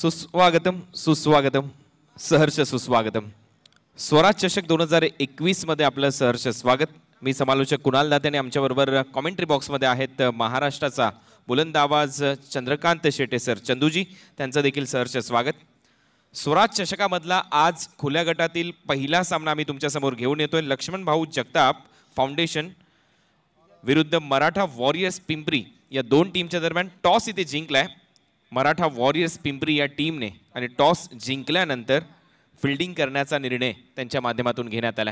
सुस्वागतम सुस्वागतम सहर्ष सुस्वागतम स्वराज चषक दोन हजार एकवीसमध्ये आपलं सहर्ष स्वागत मी समालोचक कुणाल आणि आमच्याबरोबर कॉमेंट्री बॉक्समध्ये आहेत महाराष्ट्राचा बुलंद आवाज चंद्रकांत शेटे सर चंदूजी त्यांचं देखील सहर्ष स्वागत स्वराज चषकामधला आज खुल्या गटातील पहिला सामना आम्ही तुमच्यासमोर घेऊन येतोय लक्ष्मण भाऊ जगताप फाउंडेशन विरुद्ध मराठा वॉरियर्स पिंपरी या दोन टीमच्या दरम्यान टॉस इथे जिंकलाय मराठा वॉरियर्स पिंपरी या टीमने आणि टॉस जिंकल्यानंतर फिल्डिंग करण्याचा निर्णय त्यांच्या माध्यमातून घेण्यात आला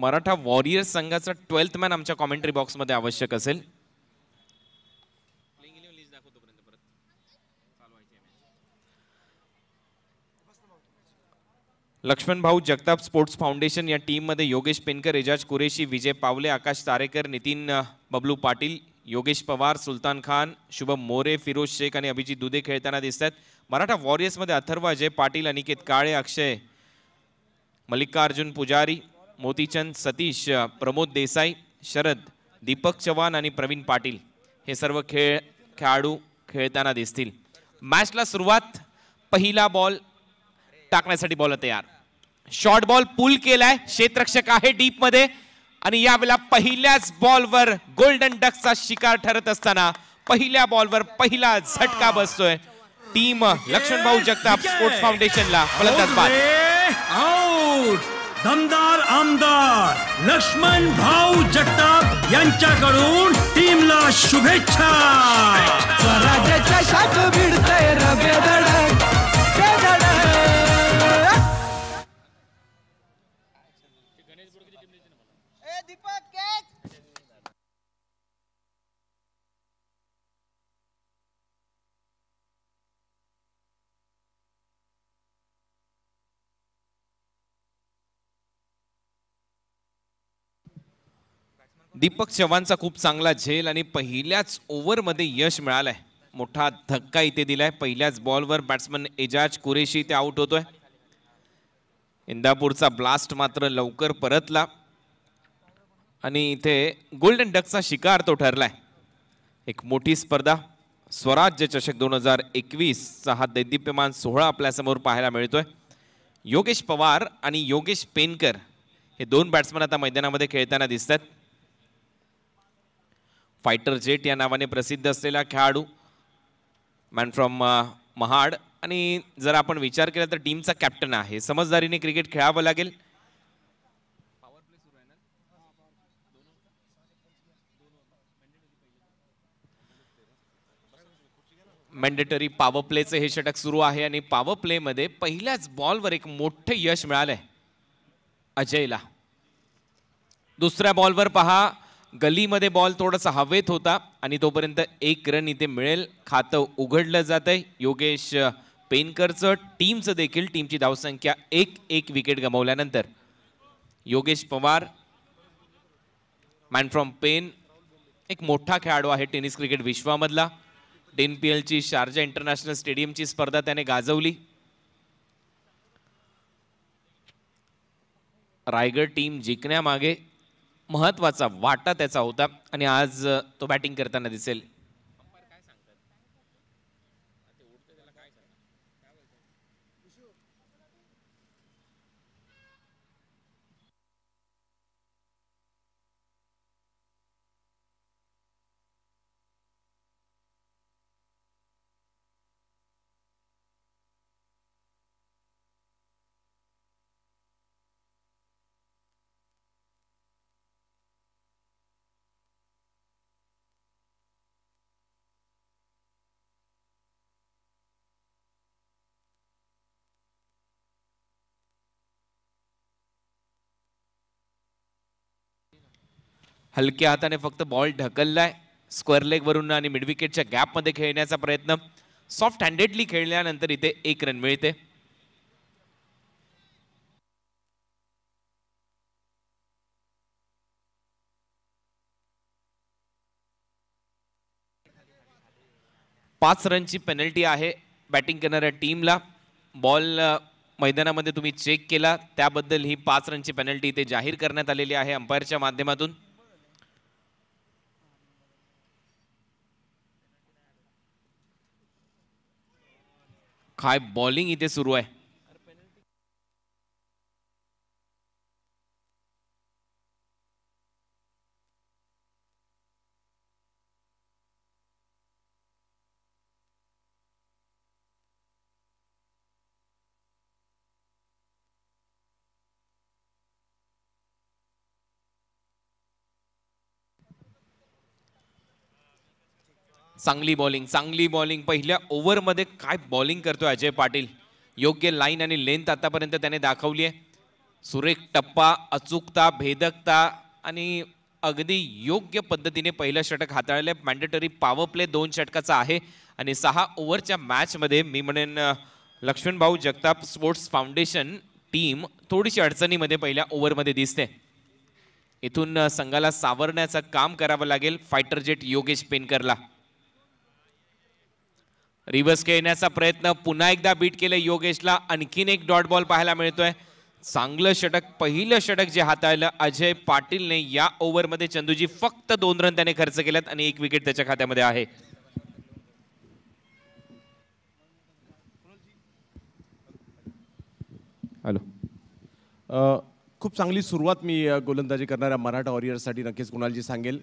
मराठा वॉरियर्स संघाचा ट्वेल्थ मॅन आमच्या कॉमेंट्री बॉक्समध्ये आवश्यक असेल लक्ष्मण भाऊ जगताप स्पोर्ट्स फाउंडेशन या टीममध्ये योगेश पेनकर एजाज कुरेशी विजय पावले आकाश तारेकर नितीन बबलू पाटील योगेश पवार सुलतान खान शुभम मोरे फिरोज शेख आणि अभिजित दुधे खेळताना दिसत आहेत मराठा वॉरियर्समध्ये अथर्व अजय पाटील अनिकेत काळे अक्षय मल्लिकार्जुन पुजारी मोतीचंद सतीश प्रमोद देसाई शरद दीपक चव्हाण आणि प्रवीण पाटील हे सर्व खेळ खेळाडू खेळताना दिसतील मॅचला सुरुवात पहिला बॉल टाकण्यासाठी बॉल तयार शॉर्ट बॉल पुल केलाय क्षेत्रक्षक आहे डीपमध्ये आणि यावेळेला पहिल्याच बॉलवर गोल्डन डकचा शिकार ठरत असताना पहिल्या बॉलवर पहिला झटका बसतोय टीम लक्ष्मण भाऊ जगताप स्पोर्ट्स फाउंडेशनला दमदार आमदार लक्ष्मण भाऊ जगताप यांच्याकडून टीमला शुभेच्छा दीपक चव्हाणचा खूप चांगला झेल आणि पहिल्याच ओव्हरमध्ये यश मिळालं आहे मोठा धक्का इथे दिलाय पहिल्याच बॉलवर बॅट्समन एजाज कुरेशी ते आउट होतोय इंदापूरचा ब्लास्ट मात्र लवकर परतला आणि इथे गोल्डन डकचा शिकार तो ठरलाय एक मोठी स्पर्धा स्वराज्य चषक दोन हजार एकवीसचा हा दैदिप्यमान सोहळा आपल्यासमोर पाहायला मिळतोय योगेश पवार आणि योगेश पेनकर हे दोन बॅट्समन आता मैदानामध्ये खेळताना दिसतात फायटर जेट या नावाने प्रसिद्ध असलेला खेळाडू मॅन फ्रॉम uh, महाड आणि जर आपण विचार केला तर टीमचा कॅप्टन आहे समजदारीने क्रिकेट खेळावं लागेल मॅन्डेटरी पॉवर प्लेचं हे षटक सुरू आहे आणि पॉवर प्लेमध्ये पहिल्याच बॉलवर एक मोठं यश मिळालंय अजयला दुसऱ्या बॉलवर पहा गलीमध्ये बॉल थोडासा हवेत होता आणि तोपर्यंत एक रन इथे मिळेल खातं उघडलं जात आहे योगेश पेनकरचं टीमचं देखील टीमची धावसंख्या एक एक विकेट गमावल्यानंतर योगेश पवार मॅन फ्रॉम पेन एक मोठा खेळाडू आहे टेनिस क्रिकेट विश्वामधला टेन पी एलची शारजा इंटरनॅशनल स्टेडियमची स्पर्धा त्याने गाजवली रायगड टीम जिंकण्यामागे महत्त्वाचा वाटा त्याचा होता आणि आज तो बॅटिंग करताना दिसेल हलक्या हाताने फक्त बॉल ढकललाय स्क्वेअर लेगवरून आणि मिडविकेटच्या गॅपमध्ये खेळण्याचा प्रयत्न सॉफ्ट हँडेडली खेळल्यानंतर इथे एक रन मिळते पाच रनची पेनल्टी आहे बॅटिंग करणाऱ्या टीमला बॉल मैदानामध्ये तुम्ही चेक केला त्याबद्दल ही पाच रनची पेनल्टी इथे जाहीर करण्यात आलेली आहे अंपायरच्या माध्यमातून काय बॉलिंग इथे सुरू आहे चांगली बॉलिंग चांगली बॉलिंग पहिल्या ओव्हरमध्ये काय बॉलिंग करतो अजय पाटील योग्य लाईन आणि लेंथ आतापर्यंत त्याने दाखवली आहे सुरेख टप्पा अचूकता भेदकता आणि अगदी योग्य पद्धतीने पहिलं षटक हाताळले मॅन्डेटरी पॉवर प्ले दोन षटकाचा आहे आणि सहा ओव्हरच्या मॅचमध्ये मी म्हणेन Laxmanbhau Jagtap sports foundation team थोडीशी अडचणीमध्ये पहिल्या ओव्हरमध्ये दिसते इथून संघाला सावरण्याचं काम करावं लागेल फायटर जेट योगेश पेनकरला रिव्हर्स खेळण्याचा प्रयत्न पुन्हा एकदा बीट केले योगेशला आणखीन एक डॉट बॉल पाहायला मिळतोय चांगलं षटक पहिलं षटक जे हाताळलं अजय पाटीलने या ओव्हरमध्ये चंदूजी फक्त दोन रन त्याने खर्च केल्यात आणि एक विकेट त्याच्या खात्यामध्ये आहे हॅलो खूप चांगली सुरुवात मी गोलंदाजी करणाऱ्या मराठा वॉरियर्ससाठी नक्कीच कुणालजी सांगेल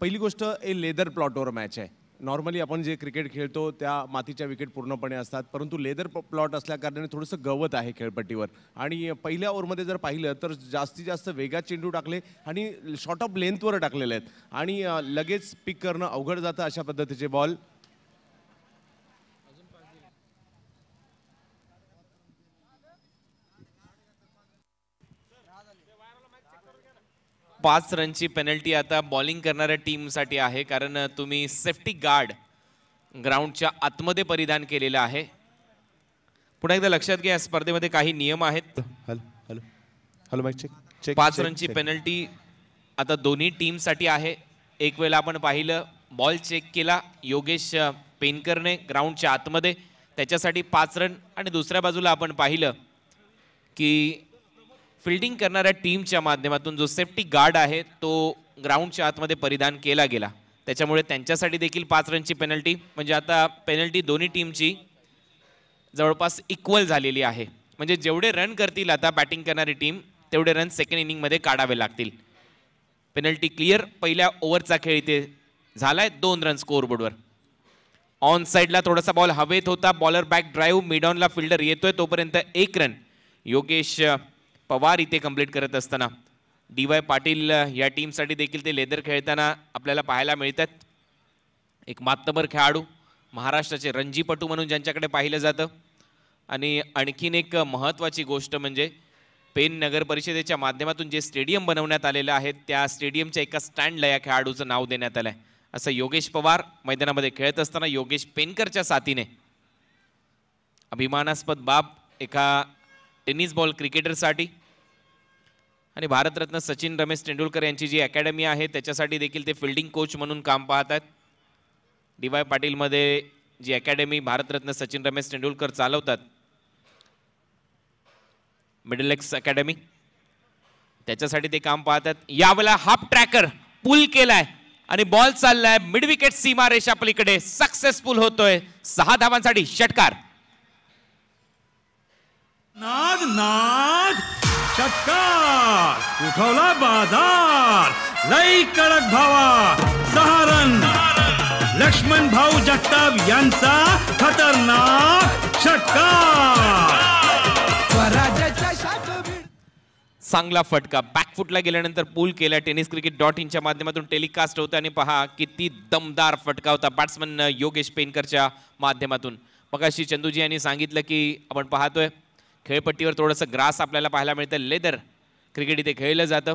पहिली गोष्ट ए लेदर प्लॉटवर मॅच आहे नॉर्मली आपण जे क्रिकेट खेळतो त्या मातीच्या विकेट पूर्णपणे असतात परंतु लेदर प्लॉट असल्याकारणाने थोडंसं गवत आहे खेळपट्टीवर आणि पहिल्या ओवरमध्ये जर पाहिलं तर जास्तीत जास्त वेगात चेंडू टाकले आणि शॉर्ट ऑफ लेंथवर टाकलेले आहेत आणि लगेच पिक करणं अवघड जातं अशा पद्धतीचे बॉल पाच रनची पेनल्टी आता बॉलिंग करणाऱ्या टीमसाठी आहे कारण तुम्ही सेफ्टी गार्ड ग्राउंडच्या आतमध्ये परिधान केलेलं आहे पुन्हा एकदा लक्षात घ्या स्पर्धेमध्ये काही नियम आहेत हॅलो हॅलो हॅलो चेक पाच रनची पेनल्टी आता दोन्ही टीमसाठी आहे एक वेळेला आपण पाहिलं बॉल चेक केला योगेश पेनकरने ग्राउंडच्या आतमध्ये त्याच्यासाठी पाच रन आणि दुसऱ्या बाजूला आपण पाहिलं की फिल्डिंग करणाऱ्या टीमच्या माध्यमातून जो सेफ्टी गार्ड आहे तो ग्राउंडच्या आतमध्ये परिधान केला गेला त्याच्यामुळे त्यांच्यासाठी देखील पाच रनची पेनल्टी म्हणजे आता पेनल्टी दोन्ही टीमची जवळपास इक्वल झालेली आहे म्हणजे जेवढे रन करतील आता बॅटिंग करणारी टीम तेवढे रन सेकंड इनिंगमध्ये काढावे लागतील पेनल्टी क्लिअर पहिल्या ओव्हरचा खेळ इथे झाला आहे दोन रन स्कोअरबोर्डवर ऑन साईडला थोडासा बॉल हवेत होता बॉलर बॅक ड्राईव्ह मिडॉनला फिल्डर येतोय तोपर्यंत एक रन योगेश पवार इथे कंप्लीट करत असताना डी वाय पाटील या टीमसाठी देखील ते लेदर खेळताना आपल्याला पाहायला मिळत आहेत एक मातबर खेळाडू महाराष्ट्राचे रणजीपटू म्हणून ज्यांच्याकडे पाहिलं जातं आणि आणखीन एक महत्त्वाची गोष्ट म्हणजे पेन नगर परिषदेच्या माध्यमातून जे स्टेडियम बनवण्यात आलेलं आहे त्या स्टेडियमच्या एका स्टँडला या खेळाडूचं नाव देण्यात आलं आहे असं योगेश पवार मैदानामध्ये खेळत असताना योगेश पेनकरच्या साथीने अभिमानास्पद बाब एका टेनिस बॉल क्रिकेटरसाठी आणि भारतरत्न सचिन रमेश तेंडुलकर यांची जी अकॅडमी आहे त्याच्यासाठी देखील ते फिल्डिंग कोच म्हणून काम पाहत आहेत डी वाय पाटीलमध्ये जी अकॅडमी भारतरत्न सचिन रमेश तेंडुलकर चालवतात मिडल एक्स अकॅडमी त्याच्यासाठी ते काम पाहतात यावेळेला हाफ ट्रॅकर पुल केलाय आणि बॉल चाललाय मिडविकेट सीमा रेषा पलीकडे सक्सेसफुल होतोय सहा धावांसाठी षटकार नाग नाग षटकार उठवला बाजार लई कडक भावा सहारण लक्ष्मण भाऊ जगताप यांचा खतरनाक षटकार चांगला फटका बॅकफुटला गेल्यानंतर पूल केला टेनिस क्रिकेट डॉट इनच्या माध्यमातून टेलिकास्ट होतं आणि पहा किती दमदार फटका होता बॅट्समन योगेश पेनकरच्या माध्यमातून मगाशी चंदूजी यांनी सांगितलं की आपण पाहतोय खेळपट्टीवर थोडंसं ग्रास आपल्याला पाहायला मिळतं लेदर क्रिकेट इथे खेळलं जातं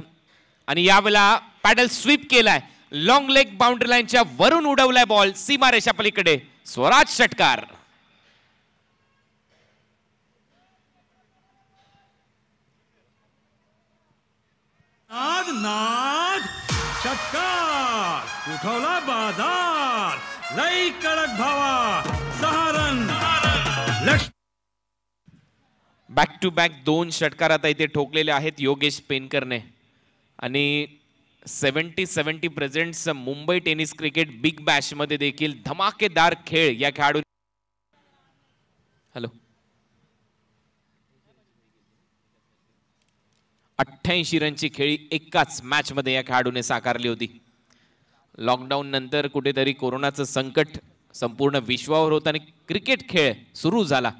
आणि यावेळेला पॅडल स्वीप केलाय लॉंग लेग बाउंड्री लाईनच्या वरून उडवलाय बॉल सीमारेषा पलीकडे स्वराज षटकार नाद षटकार उठवला बाजार लई कडक भावा सहारण बॅक टू बॅक दोन षटकार आता इथे ठोकलेले आहेत योगेश पेनकरने आणि seventy seventy presents Mumbai tennis cricket big बॅशमध्ये देखील धमाकेदार खेळ या खेळाडू हॅलो अठ्ठ्याऐंशी रनची खेळी एकाच मॅचमध्ये या खेळाडूने साकारली होती लॉकडाऊन नंतर कुठेतरी कोरोनाचं संकट संपूर्ण विश्वावर होतं आणि क्रिकेट खेळ सुरू झाला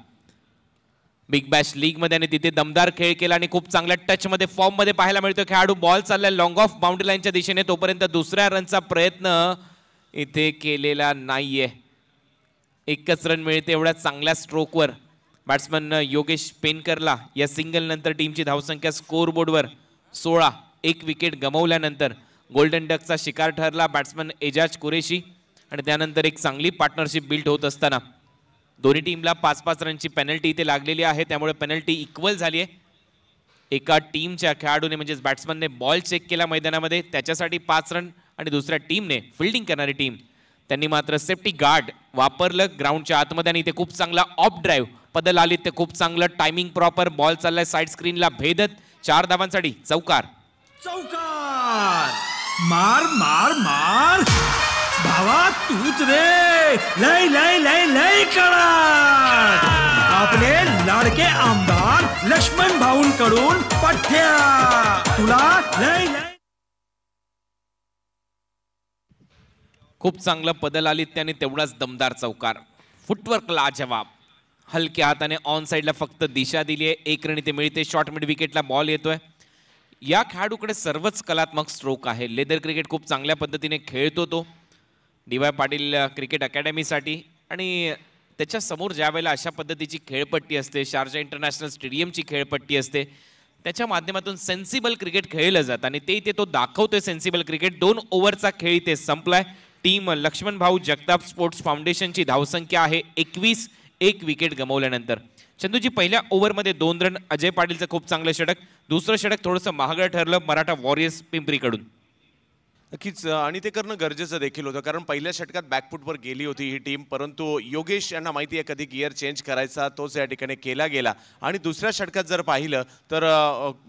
बिग बॅश लीगमध्ये आणि तिथे दमदार खेळ केला आणि खूप चांगल्या टचमध्ये फॉर्ममध्ये पाहायला मिळतो खेळाडू बॉल चालला लॉंग ऑफ बाउंड्री लाईनच्या दिशेने तोपर्यंत दुसऱ्या रनचा प्रयत्न इथे केलेला नाहीये एकच रन मिळते एवढ्या चांगल्या स्ट्रोकवर बॅट्समन योगेश पेनकरला या सिंगलनंतर टीमची धावसंख्या बोर्डवर सोळा एक विकेट गमवल्यानंतर गोल्डन डकचा शिकार ठरला बॅट्समन एजाज कुरेशी आणि त्यानंतर एक चांगली पार्टनरशिप बिल्ड होत असताना दोन्ही टीमला पाच पाच रनची पेनल्टी इथे लागलेली आहे त्यामुळे पेनल्टी इक्वल झाली आहे एका टीमच्या खेळाडूने म्हणजेच बॅट्समनने बॉल चेक केला मैदानामध्ये त्याच्यासाठी पाच रन आणि दुसऱ्या टीमने फिल्डिंग करणारी टीम त्यांनी मात्र सेफ्टी गार्ड वापरलं ग्राउंडच्या आतमध्ये आणि इथे खूप चांगला ऑफ ड्राईव्ह पदल आली ते खूप चांगलं टायमिंग प्रॉपर बॉल चाललाय साईड स्क्रीनला भेदत चार धावांसाठी चौकार चौकार मार मार मार भावा तूच रे लय लय लय लय करा आपले लाडके आमदार लक्ष्मण भाऊंकडून पठ्या तुला लय लय खूप चांगलं पदल आली त्याने तेवढाच दमदार चौकार फुटवर्क लाजवाब हलक्या हाताने ऑन साईडला फक्त दिशा दिली आहे एक रणी ते मिळते शॉर्ट मिड विकेटला बॉल येतोय या खेळाडूकडे सर्वच कलात्मक स्ट्रोक आहे लेदर क्रिकेट खूप चांगल्या पद्धतीने खेळतो तो डी वाय पाटील क्रिकेट अकॅडमीसाठी आणि त्याच्यासमोर ज्या वेळेला अशा पद्धतीची खेळपट्टी असते शारजा इंटरनॅशनल स्टेडियमची खेळपट्टी असते त्याच्या माध्यमातून सेन्सिबल क्रिकेट खेळलं जातं आणि ते इथे तो दाखवतोय सेन्सिबल क्रिकेट दोन ओव्हरचा खेळ इथे संपलाय टीम लक्ष्मण भाऊ जगताप स्पोर्ट्स फाउंडेशनची धावसंख्या आहे एकवीस एक विकेट गमावल्यानंतर चंदूजी पहिल्या ओव्हरमध्ये दोन रन अजय पाटीलचं खूप चांगलं षटक दुसरं षटक थोडंसं महागडं ठरलं मराठा वॉरियर्स पिंपरीकडून नक्कीच आणि ते करणं गरजेचं देखील होतं कारण पहिल्या षटकात बॅकफुटवर गेली होती ही टीम परंतु योगेश यांना माहिती आहे कधी गियर चेंज करायचा तोच या ठिकाणी केला गेला आणि दुसऱ्या षटकात जर पाहिलं तर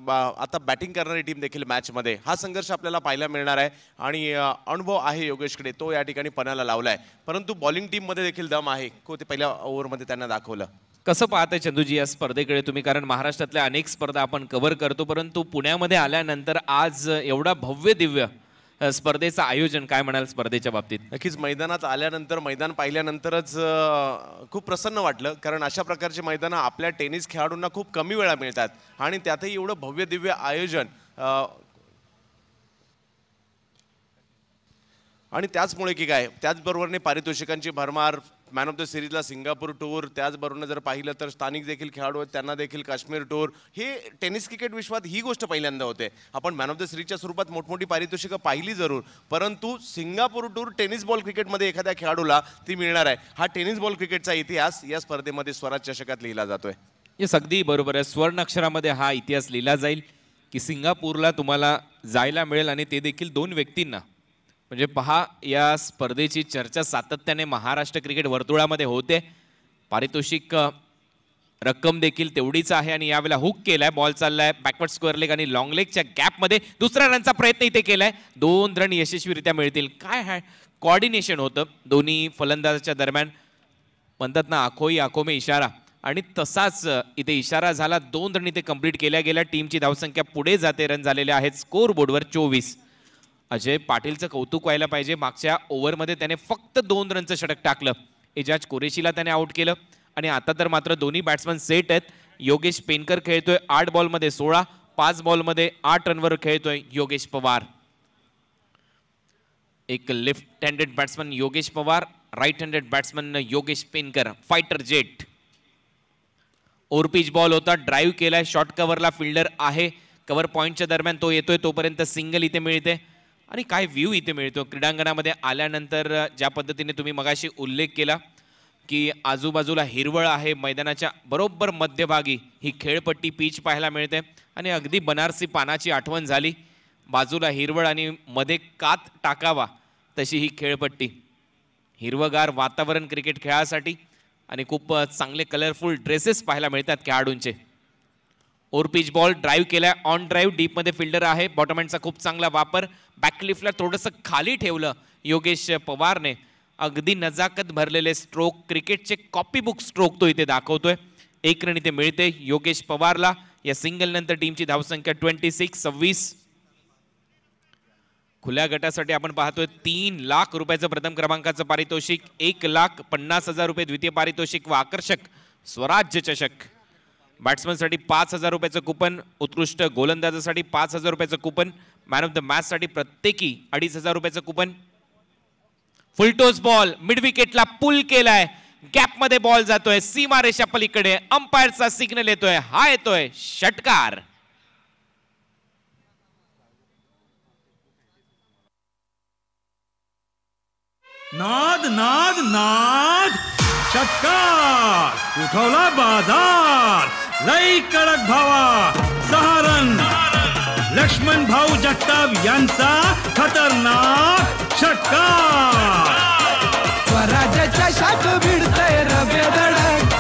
आता बॅटिंग करणारी टीम देखील मॅचमध्ये हा संघर्ष आपल्याला पाहायला मिळणार आहे आणि अनुभव आहे योगेशकडे तो या ठिकाणी पणाला लावला आहे परंतु बॉलिंग टीममध्ये देखील दम आहे को ते पहिल्या ओव्हरमध्ये त्यांना दाखवलं कसं पाहताय चंदूजी या स्पर्धेकडे तुम्ही कारण महाराष्ट्रातल्या अनेक स्पर्धा आपण कव्हर करतो परंतु पुण्यामध्ये आल्यानंतर आज एवढा भव्य दिव्य स्पर्धेचं आयोजन काय म्हणाल स्पर्धेच्या बाबतीत नक्कीच मैदानात आल्यानंतर मैदान पाहिल्यानंतरच खूप प्रसन्न वाटलं कारण अशा प्रकारची मैदानं आपल्या टेनिस खेळाडूंना खूप कमी वेळा मिळतात आणि त्यातही एवढं भव्य दिव्य आयोजन आणि त्याचमुळे की काय त्याचबरोबरने पारितोषिकांची भरमार मॅन ऑफ द सिरीजला सिंगापूर टूर त्याचबरोबर जर पाहिलं तर स्थानिक देखील खेळाडू आहेत त्यांना देखील काश्मीर टूर हे टेनिस क्रिकेट विश्वात ही गोष्ट पहिल्यांदा होते आपण मॅन ऑफ द सिरीजच्या स्वरूपात मोठमोठी पारितोषिकं पाहिली जरूर परंतु सिंगापूर टूर टेनिस बॉल क्रिकेटमध्ये एखाद्या खेळाडूला ती मिळणार आहे हा टेनिस बॉल क्रिकेटचा इतिहास या स्पर्धेमध्ये स्वराज चषकात लिहिला जातोय हे अगदी बरोबर आहे स्वर्ण अक्षरामध्ये हा इतिहास लिहिला जाईल की सिंगापूरला तुम्हाला जायला मिळेल आणि ते देखील दोन व्यक्तींना म्हणजे पहा या स्पर्धेची चर्चा सातत्याने महाराष्ट्र क्रिकेट वर्तुळामध्ये होते पारितोषिक रक्कम देखील तेवढीच आहे आणि यावेळेला हुक केलाय बॉल चाललाय बॅकवर्ड स्क्वेअर लेग आणि लॉंग लेगच्या गॅपमध्ये दुसऱ्या रनचा प्रयत्न इथे केलाय दोन रन यशस्वीरित्या मिळतील काय हाय कॉर्डिनेशन होतं दोन्ही फलंदाजाच्या दरम्यान म्हणतात ना आखोई आखो मे इशारा आणि तसाच इथे इशारा झाला दोन रन इथे कंप्लीट केल्या गेल्या टीमची धावसंख्या पुढे जाते रन झालेल्या आहेत स्कोर बोर्डवर चोवीस अजय पाटीलचं कौतुक व्हायला पाहिजे मागच्या ओव्हरमध्ये त्याने फक्त दोन रनचं षटक टाकलं एजाज कोरेशीला त्याने आऊट केलं आणि आता तर मात्र दोन्ही बॅट्समन सेट आहेत योगेश पेनकर खेळतोय आठ बॉलमध्ये सोळा पाच बॉलमध्ये आठ रनवर खेळतोय योगेश पवार एक left handed batsman Yogesh Pawar right handed batsman Yogesh Penkar fighter jet overpitch ball होता ड्राईव्ह केलाय शॉर्ट कव्हरला फिल्डर आहे कव्हर पॉईंटच्या दरम्यान तो येतोय तोपर्यंत सिंगल इथे मिळते आणि काय व्ह्यू इथे मिळतो क्रीडांगणामध्ये आल्यानंतर ज्या पद्धतीने तुम्ही मगाशी उल्लेख केला की आजूबाजूला हिरवळ आहे मैदानाच्या बरोबर मध्यभागी ही खेळपट्टी पीच पाहायला मिळते आणि अगदी बनारसी पानाची आठवण झाली बाजूला हिरवळ आणि मध्ये कात टाकावा तशी ही खेळपट्टी हिरवगार वातावरण क्रिकेट खेळासाठी आणि खूप चांगले कलरफुल ड्रेसेस पाहायला मिळतात खेळाडूंचे ओरपीच पिच बॉल ड्राईव्ह केला ऑन ड्राईव्ह डीपमध्ये फिल्डर आहे बॉटमॅनचा खूप चांगला वापर बॅकलिफ्टला थोडंसं खाली ठेवलं योगेश पवारने अगदी नजाकत भरलेले स्ट्रोक क्रिकेटचे कॉपीबुक स्ट्रोक तो इथे दाखवतोय एक रन इथे मिळते योगेश पवारला या सिंगल नंतर टीमची धावसंख्या ट्वेंटी सिक्स सव्वीस खुल्या गटासाठी आपण पाहतोय तीन लाख रुपयाचं प्रथम क्रमांकाचं पारितोषिक एक लाख पन्नास हजार रुपये द्वितीय पारितोषिक व आकर्षक स्वराज्य चषक साठी पाच हजार रुपयाचं कुपन उत्कृष्ट गोलंदाजासाठी पाच हजार रुपयाचं coupon man of the match साठी प्रत्येकी अडीच हजार रुपयाचं कुपन फुलटोस बॉल मिड विकेटला पुल केलाय गॅपमध्ये बॉल जातोय सीमा रेषा पलीकडे अंपायरचा सिग्नल येतोय हा येतोय षटकार नाद नाद नाद षटकार उठवला बाजार लई कडक भावा सहारण लक्ष्मण भाऊ जगताप यांचा खतरनाक छटका स्वराज्याच्या शाख भिडतय रबे धडक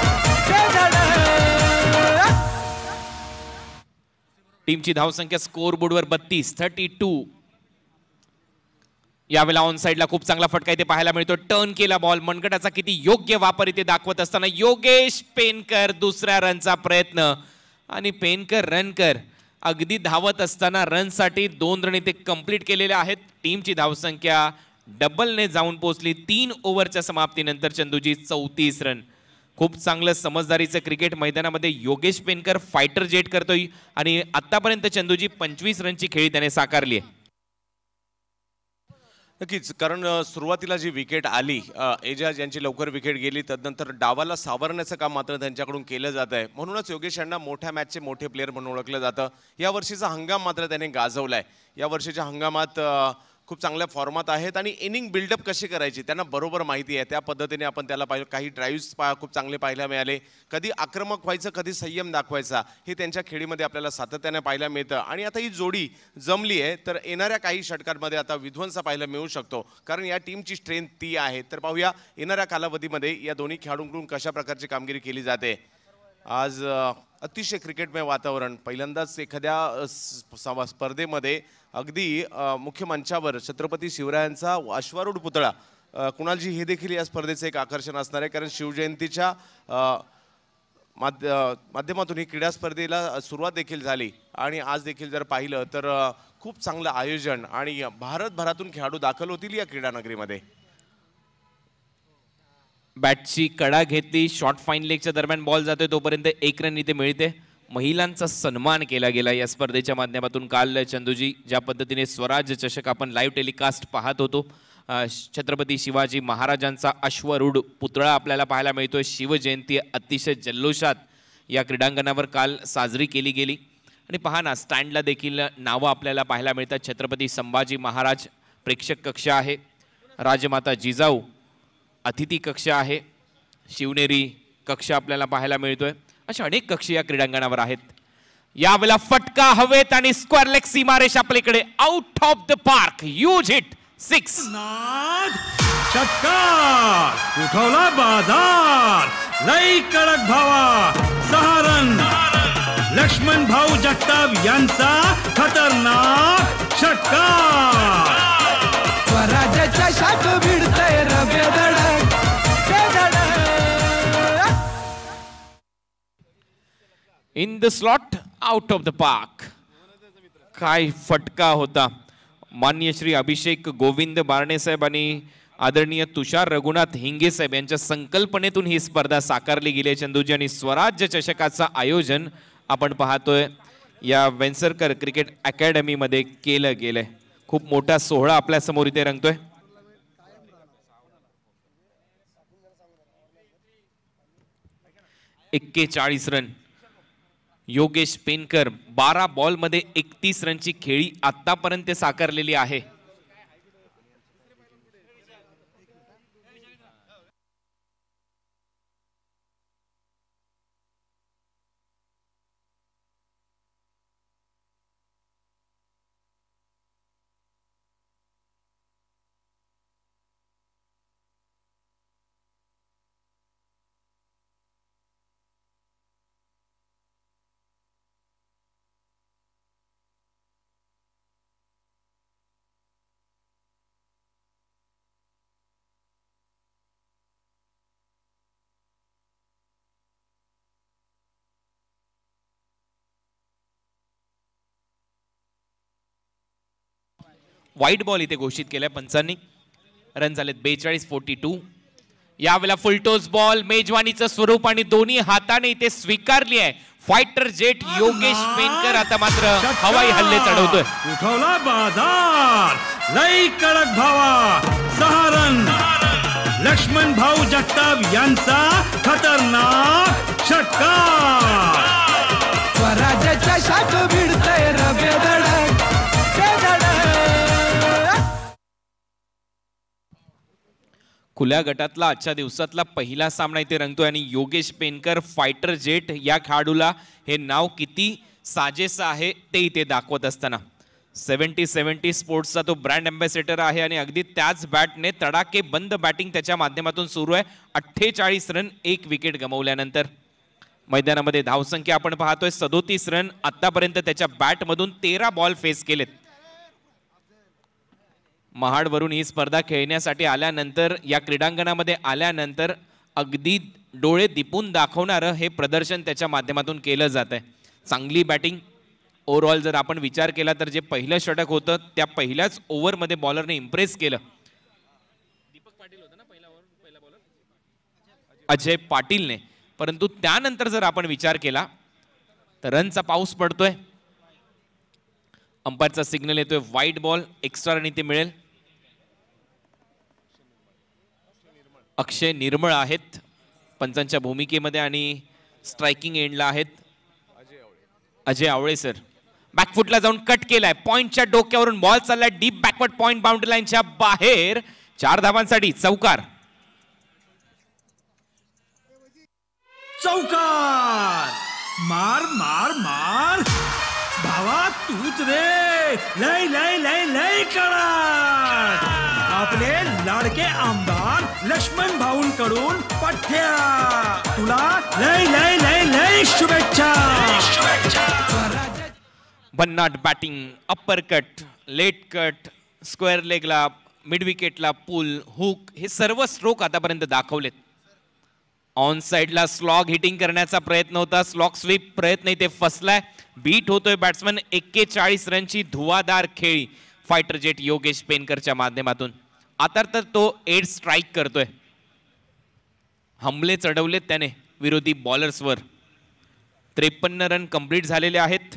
टीमची धावसंख्या स्कोअर बोर्डवर बत्तीस थर्टी टू यावेळेला ऑन साईडला खूप चांगला फटका इथे पाहायला मिळतो टर्न केला बॉल मनगटाचा किती योग्य वापर इथे दाखवत असताना योगेश पेनकर दुसऱ्या रनचा प्रयत्न आणि पेनकर रन कर अगदी धावत असताना रनसाठी दोन रन इथे कंप्लीट केलेले आहेत टीमची धावसंख्या डबलने जाऊन पोहोचली तीन ओव्हरच्या समाप्तीनंतर चंदूजी चौतीस रन खूप चांगलं समजदारीचं क्रिकेट मैदानामध्ये योगेश पेनकर फायटर जेट करतोय आणि आत्तापर्यंत चंदूजी पंचवीस रनची खेळी त्याने साकारली आहे नक्कीच कारण सुरुवातीला जी विकेट आली एजाज यांची लवकर विकेट गेली त्यानंतर डावाला सावरण्याचं काम मात्र त्यांच्याकडून केलं जात आहे म्हणूनच योगेश यांना मोठ्या मॅचचे मोठे प्लेअर म्हणून ओळखलं जातं या वर्षीचा हंगाम मात्र त्याने गाजवला आहे वर्षीच्या हंगामात खूप चांगल्या फॉर्मात आहेत आणि इनिंग बिल्डअप कशी करायची त्यांना बरोबर माहिती आहे त्या पद्धतीने आपण त्याला पाहिलं काही ड्राईव्ह्स पा खूप चांगले पाहायला मिळाले कधी आक्रमक व्हायचं कधी संयम दाखवायचा हे त्यांच्या खेळीमध्ये आपल्याला सातत्याने पाहायला मिळतं आणि आता ही जोडी जमली आहे तर येणाऱ्या काही षटकांमध्ये आता विध्वंस पाहायला मिळू शकतो कारण या टीमची स्ट्रेंथ ती आहे तर पाहूया येणाऱ्या कालावधीमध्ये या दोन्ही खेळाडूंकडून कशा प्रकारची कामगिरी केली जाते आज अतिशय क्रिकेटमय वातावरण पहिल्यांदाच एखाद्या स्पर्धेमध्ये अगदी मुख्य मंचावर छत्रपती शिवरायांचा अश्वारूढ पुतळा कुणालजी हे देखील या स्पर्धेचं एक आकर्षण असणार आहे कारण शिवजयंतीच्या माध्य माध्यमातून ही क्रीडा स्पर्धेला सुरुवात देखील झाली आणि आज देखील जर पाहिलं तर खूप चांगलं आयोजन आणि भारतभरातून खेळाडू दाखल होतील या क्रीडानगरीमध्ये बॅटची कडा घेतली शॉर्ट फाईन लेगच्या दरम्यान बॉल जातोय तोपर्यंत एक रन इथे मिळते महिलांचा सन्मान केला गेला या स्पर्धेच्या माध्यमातून काल चंदूजी ज्या पद्धतीने स्वराज्य चषक आपण लाईव्ह टेलिकास्ट पाहत होतो छत्रपती शिवाजी महाराजांचा अश्वरूढ पुतळा आपल्याला पाहायला मिळतोय शिवजयंती अतिशय जल्लोषात या क्रीडांगणावर काल साजरी केली गेली आणि पहा ना स्टँडला देखील नावं आपल्याला पाहायला मिळतात छत्रपती संभाजी महाराज प्रेक्षक कक्ष आहे राजमाता जिजाऊ अतिथी कक्षा आहे शिवनेरी कक्ष आपल्याला पाहायला मिळतोय अशा अनेक कक्ष या क्रीडांगणावर आहेत यावेळेला फटका हवेत आणि स्क्वेअर लेग सीमारेश आपल्याकडे out of the park huge hit six उठवला बाजार लई कडक भावा सहारण लक्ष्मण भाऊ जगताप यांचा खतरनाक छटका in the slot out of the park काय फटका होता मान्य श्री अभिषेक गोविंद बारणे साहेब आणि आदरणीय तुषार रघुनाथ हिंगे साहेब यांच्या संकल्पनेतून ही स्पर्धा साकारली गेली चंदूजी आणि स्वराज्य चषकाचं आयोजन आपण पाहतोय या वेंसरकर क्रिकेट अकॅडमीमध्ये केलं गेलंय खूप मोठा सोहळा आपल्यासमोर इथे रंगतोय एक्केचाळीस रन योगेश पेनकर बारा बॉलमध्ये एकतीस रनची खेळी आत्तापर्यंत साकारलेली आहे वाईट बॉल इथे घोषित केलाय पंचांनी रन झालेत बेचाळीस फोर्टी टू यावेळेला फुलटोस बॉल मेजवानीचं स्वरूप आणि दोन्ही हाताने इथे स्वीकारली आहे फायटर जेट योगेश पेनकर आता मात्र हवाई हल्ले चढवतोय उठवला बाजार लई कडक भावा रन लक्ष्मण भाऊ जगताप यांचा खतरनाक षटकार स्वराज्याच्या खुल्या गटातला आजच्या दिवसातला पहिला सामना इथे रंगतोय आणि योगेश पेनकर फायटर जेट या खेळाडूला हे नाव किती साजेसं आहे ते इथे दाखवत असताना सेवन्टी सेवन्टी स्पोर्ट्सचा तो ब्रँड अँबॅसेडर आहे आणि अगदी त्याच बॅटने तडाके बंद बॅटिंग त्याच्या माध्यमातून सुरू आहे अठ्ठेचाळीस रन एक विकेट गमवल्यानंतर मैदानामध्ये धावसंख्या आपण पाहतोय सदोतीस रन आत्तापर्यंत त्याच्या बॅटमधून तेरा बॉल फेस केलेत महाडवरून ही स्पर्धा खेळण्यासाठी आल्यानंतर या क्रीडांगणामध्ये आल्यानंतर अगदी डोळे दिपून दाखवणारं हे प्रदर्शन त्याच्या माध्यमातून केलं जात आहे चांगली बॅटिंग ओव्हरऑल जर आपण विचार केला तर जे पहिलं षटक होतं त्या पहिल्याच ओव्हरमध्ये बॉलरने इम्प्रेस केलं दीपक पाटील होतं ना पहिला पहिला बॉलर अजय पाटीलने परंतु त्यानंतर जर आपण विचार केला तर रनचा पाऊस पडतोय अंपायरचा सिग्नल येतोय वाईट बॉल एक्स्ट्रा रन इथे मिळेल अक्षय निर्मळ आहेत पंचांच्या भूमिकेमध्ये आणि स्ट्रायकिंग एंडला आहेत अजय आवळे सर बॅकफुटला जाऊन कट केलाय पॉईंटच्या डोक्यावरून बॉल चाललाय डीप बॅकवर्ड पॉइंट बाउंड्री लाईनच्या बाहेर चार धावांसाठी चौकार चौकार मार मार मार भावा तूच रे लय लय लय लय कळा आपले लाडके आमदार लक्ष्मण भाऊंकडून पठ्या तुला लय लय लय लय शुभेच्छा भन्नाट batting upper cut late cut square लेगला मिड विकेटला पूल हुक हे सर्व स्ट्रोक आतापर्यंत दाखवलेत ऑन साइडला स्लॉग हिटिंग करण्याचा प्रयत्न होता स्लॉग स्वीप प्रयत्न इथे फसलाय बीट होतोय बॅट्समन एक्केचाळीस रनची धुवादार खेळी फायटर जेट योगेश पेनकरच्या माध्यमातून आता तर तो एड स्ट्राईक करतोय हमले चढवलेत त्याने विरोधी बॉलर्सवर त्रेपन्न रन कंप्लीट झालेले आहेत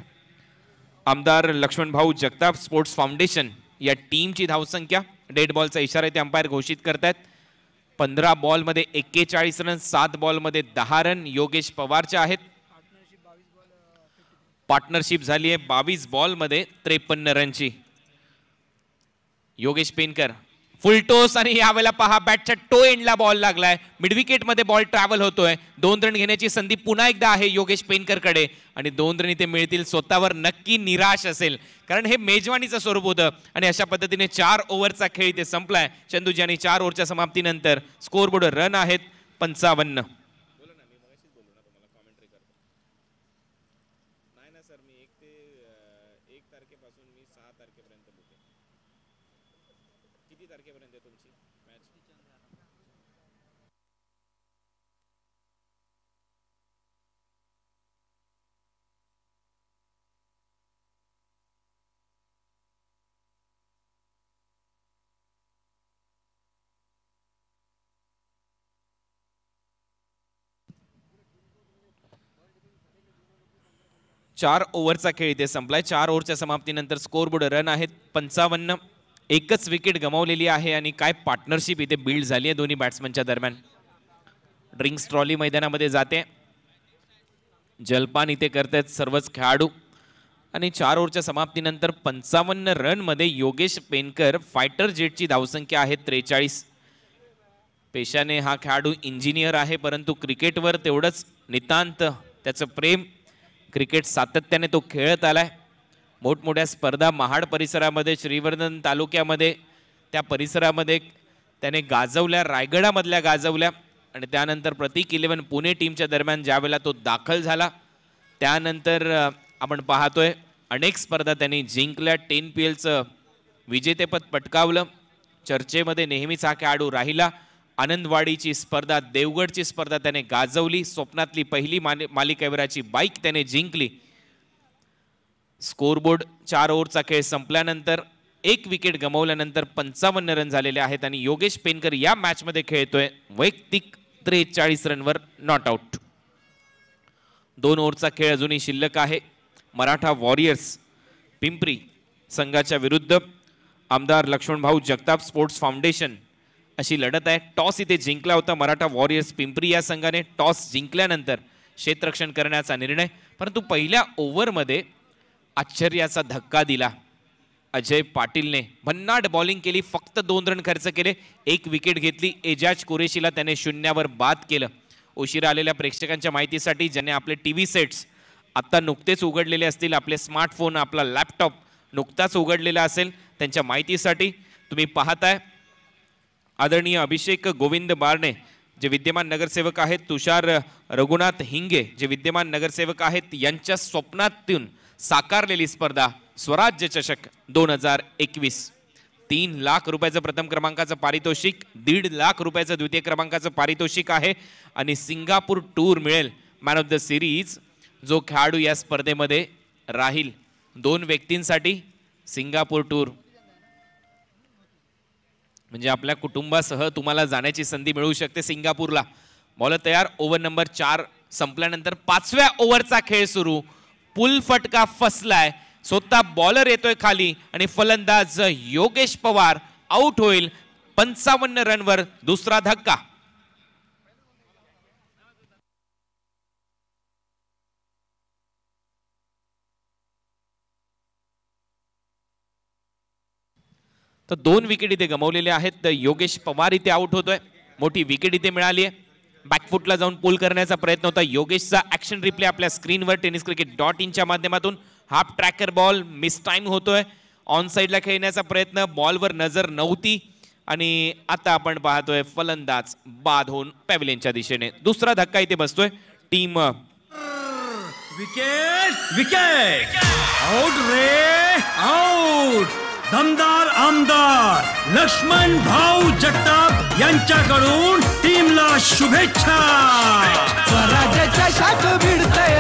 आमदार लक्ष्मणभाऊ जगताप स्पोर्ट्स फाउंडेशन या टीमची धावसंख्या डेड बॉलचा इशारा ते अंपायर घोषित करतायत पंधरा बॉलमध्ये एक्केचाळीस रन सात बॉलमध्ये दहा रन योगेश पवारच्या आहेत पार्टनरशिप झाली आहे बावीस बॉलमध्ये त्रेपन्न रनची योगेश पेनकर टोस आणि यावेळेला पहा बॅटच्या टो एंडला बॉल लागलाय मिडविकेटमध्ये बॉल ट्रॅव्हल होतोय दोन रन घेण्याची संधी पुन्हा एकदा आहे योगेश पेनकरकडे आणि दोन रन इथे मिळतील स्वतःवर नक्की निराश असेल कारण हे मेजवानीचं स्वरूप होतं आणि अशा पद्धतीने चार ओव्हरचा खेळ इथे संपलाय चंदूजी आणि चार ओव्हरच्या समाप्तीनंतर स्कोरबोर्ड रन आहेत पंचावन्न चार ओव्हरचा खेळ इथे संपलाय चार ओव्हरच्या समाप्तीनंतर स्कोरबोर्ड रन आहेत पंचावन्न एकच विकेट गमावलेली आहे आणि काय पार्टनरशिप इथे बिल्ड झाली आहे दोन्ही बॅट्समनच्या दरम्यान ड्रिंक्स ट्रॉली मैदानामध्ये जाते जलपान इथे आहेत सर्वच खेळाडू आणि चार ओव्हरच्या समाप्तीनंतर पंचावन्न रनमध्ये योगेश पेनकर फायटर जेटची धावसंख्या आहे त्रेचाळीस पेशाने हा खेळाडू इंजिनियर आहे परंतु क्रिकेटवर तेवढंच नितांत त्याचं प्रेम क्रिकेट सातत्याने तो खेळत आला आहे मोठमोठ्या स्पर्धा महाड परिसरामध्ये श्रीवर्धन तालुक्यामध्ये त्या परिसरामध्ये त्याने गाजवल्या रायगडामधल्या गाजवल्या आणि त्यानंतर प्रतीक इलेवन पुणे टीमच्या दरम्यान ज्यावेळेला तो दाखल झाला त्यानंतर आपण पाहतोय अनेक स्पर्धा त्यांनी जिंकल्या टेन पी एलचं विजेतेपद पटकावलं चर्चेमध्ये नेहमीच हा खेळाडू राहिला आनंदवाडीची स्पर्धा देवगडची स्पर्धा त्याने गाजवली स्वप्नातली पहिली माने मालिकावीराची बाईक त्याने जिंकली स्कोरबोर्ड चार ओव्हरचा खेळ संपल्यानंतर एक विकेट गमावल्यानंतर पंचावन्न रन झालेले आहेत आणि योगेश पेनकर या मॅचमध्ये खेळतोय वैयक्तिक त्रेचाळीस रनवर नॉट आउट दोन ओव्हरचा खेळ अजूनही शिल्लक आहे मराठा वॉरियर्स पिंपरी संघाच्या विरुद्ध आमदार लक्ष्मणभाऊ जगताप स्पोर्ट्स फाउंडेशन अशी लढत आहे टॉस इथे जिंकला होता मराठा वॉरियर्स पिंपरी या संघाने टॉस जिंकल्यानंतर क्षेत्ररक्षण करण्याचा निर्णय परंतु पहिल्या ओव्हरमध्ये आश्चर्याचा धक्का दिला अजय पाटीलने भन्नाट बॉलिंग केली फक्त दोन रन खर्च केले एक विकेट घेतली एजाज कुरेशीला त्याने शून्यावर बाद केलं उशिरा आलेल्या प्रेक्षकांच्या माहितीसाठी ज्याने आपले टी व्ही सेट्स आत्ता नुकतेच उघडलेले असतील आपले स्मार्टफोन आपला लॅपटॉप नुकताच उघडलेला असेल त्यांच्या माहितीसाठी तुम्ही पाहताय आदरणीय अभिषेक गोविंद बारणे जे विद्यमान नगरसेवक आहेत तुषार रघुनाथ हिंगे जे विद्यमान नगरसेवक आहेत यांच्या स्वप्नातून साकारलेली स्पर्धा स्वराज्य चषक दोन हजार एकवीस तीन लाख रुपयाचं प्रथम क्रमांकाचं पारितोषिक दीड लाख रुपयाचं द्वितीय क्रमांकाचं पारितोषिक आहे आणि सिंगापूर टूर मिळेल मॅन ऑफ द सिरीज जो खेळाडू या स्पर्धेमध्ये राहील दोन व्यक्तींसाठी सिंगापूर टूर म्हणजे आपल्या कुटुंबासह तुम्हाला जाण्याची संधी मिळू शकते सिंगापूरला बॉलर तयार ओव्हर नंबर चार संपल्यानंतर पाचव्या ओव्हरचा खेळ सुरू पुल फटका फसलाय स्वतः बॉलर येतोय खाली आणि फलंदाज योगेश पवार आऊट होईल पंचावन्न रनवर दुसरा धक्का तर दोन विकेट इथे गमवलेले आहेत तर योगेश पवार इथे आउट होतोय मोठी विकेट इथे मिळाली आहे बॅकफुटला जाऊन पूल करण्याचा प्रयत्न होता योगेशचा ऍक्शन रिप्ले आपल्या स्क्रीनवर टेनिस क्रिकेट डॉट इनच्या माध्यमातून half tracker ball miss time होतोय ऑन साईडला खेळण्याचा प्रयत्न बॉलवर नजर नव्हती आणि आता आपण पाहतोय फलंदाज बाद होऊन पॅवलिनच्या दिशेने दुसरा धक्का इथे बसतोय टीम विकेट विकेट आउट रे आउट दमदार आमदार लक्ष्मण भाऊ जगताप यांच्याकडून टीमला शुभेच्छा स्वराज्याच्या शाख भिडतय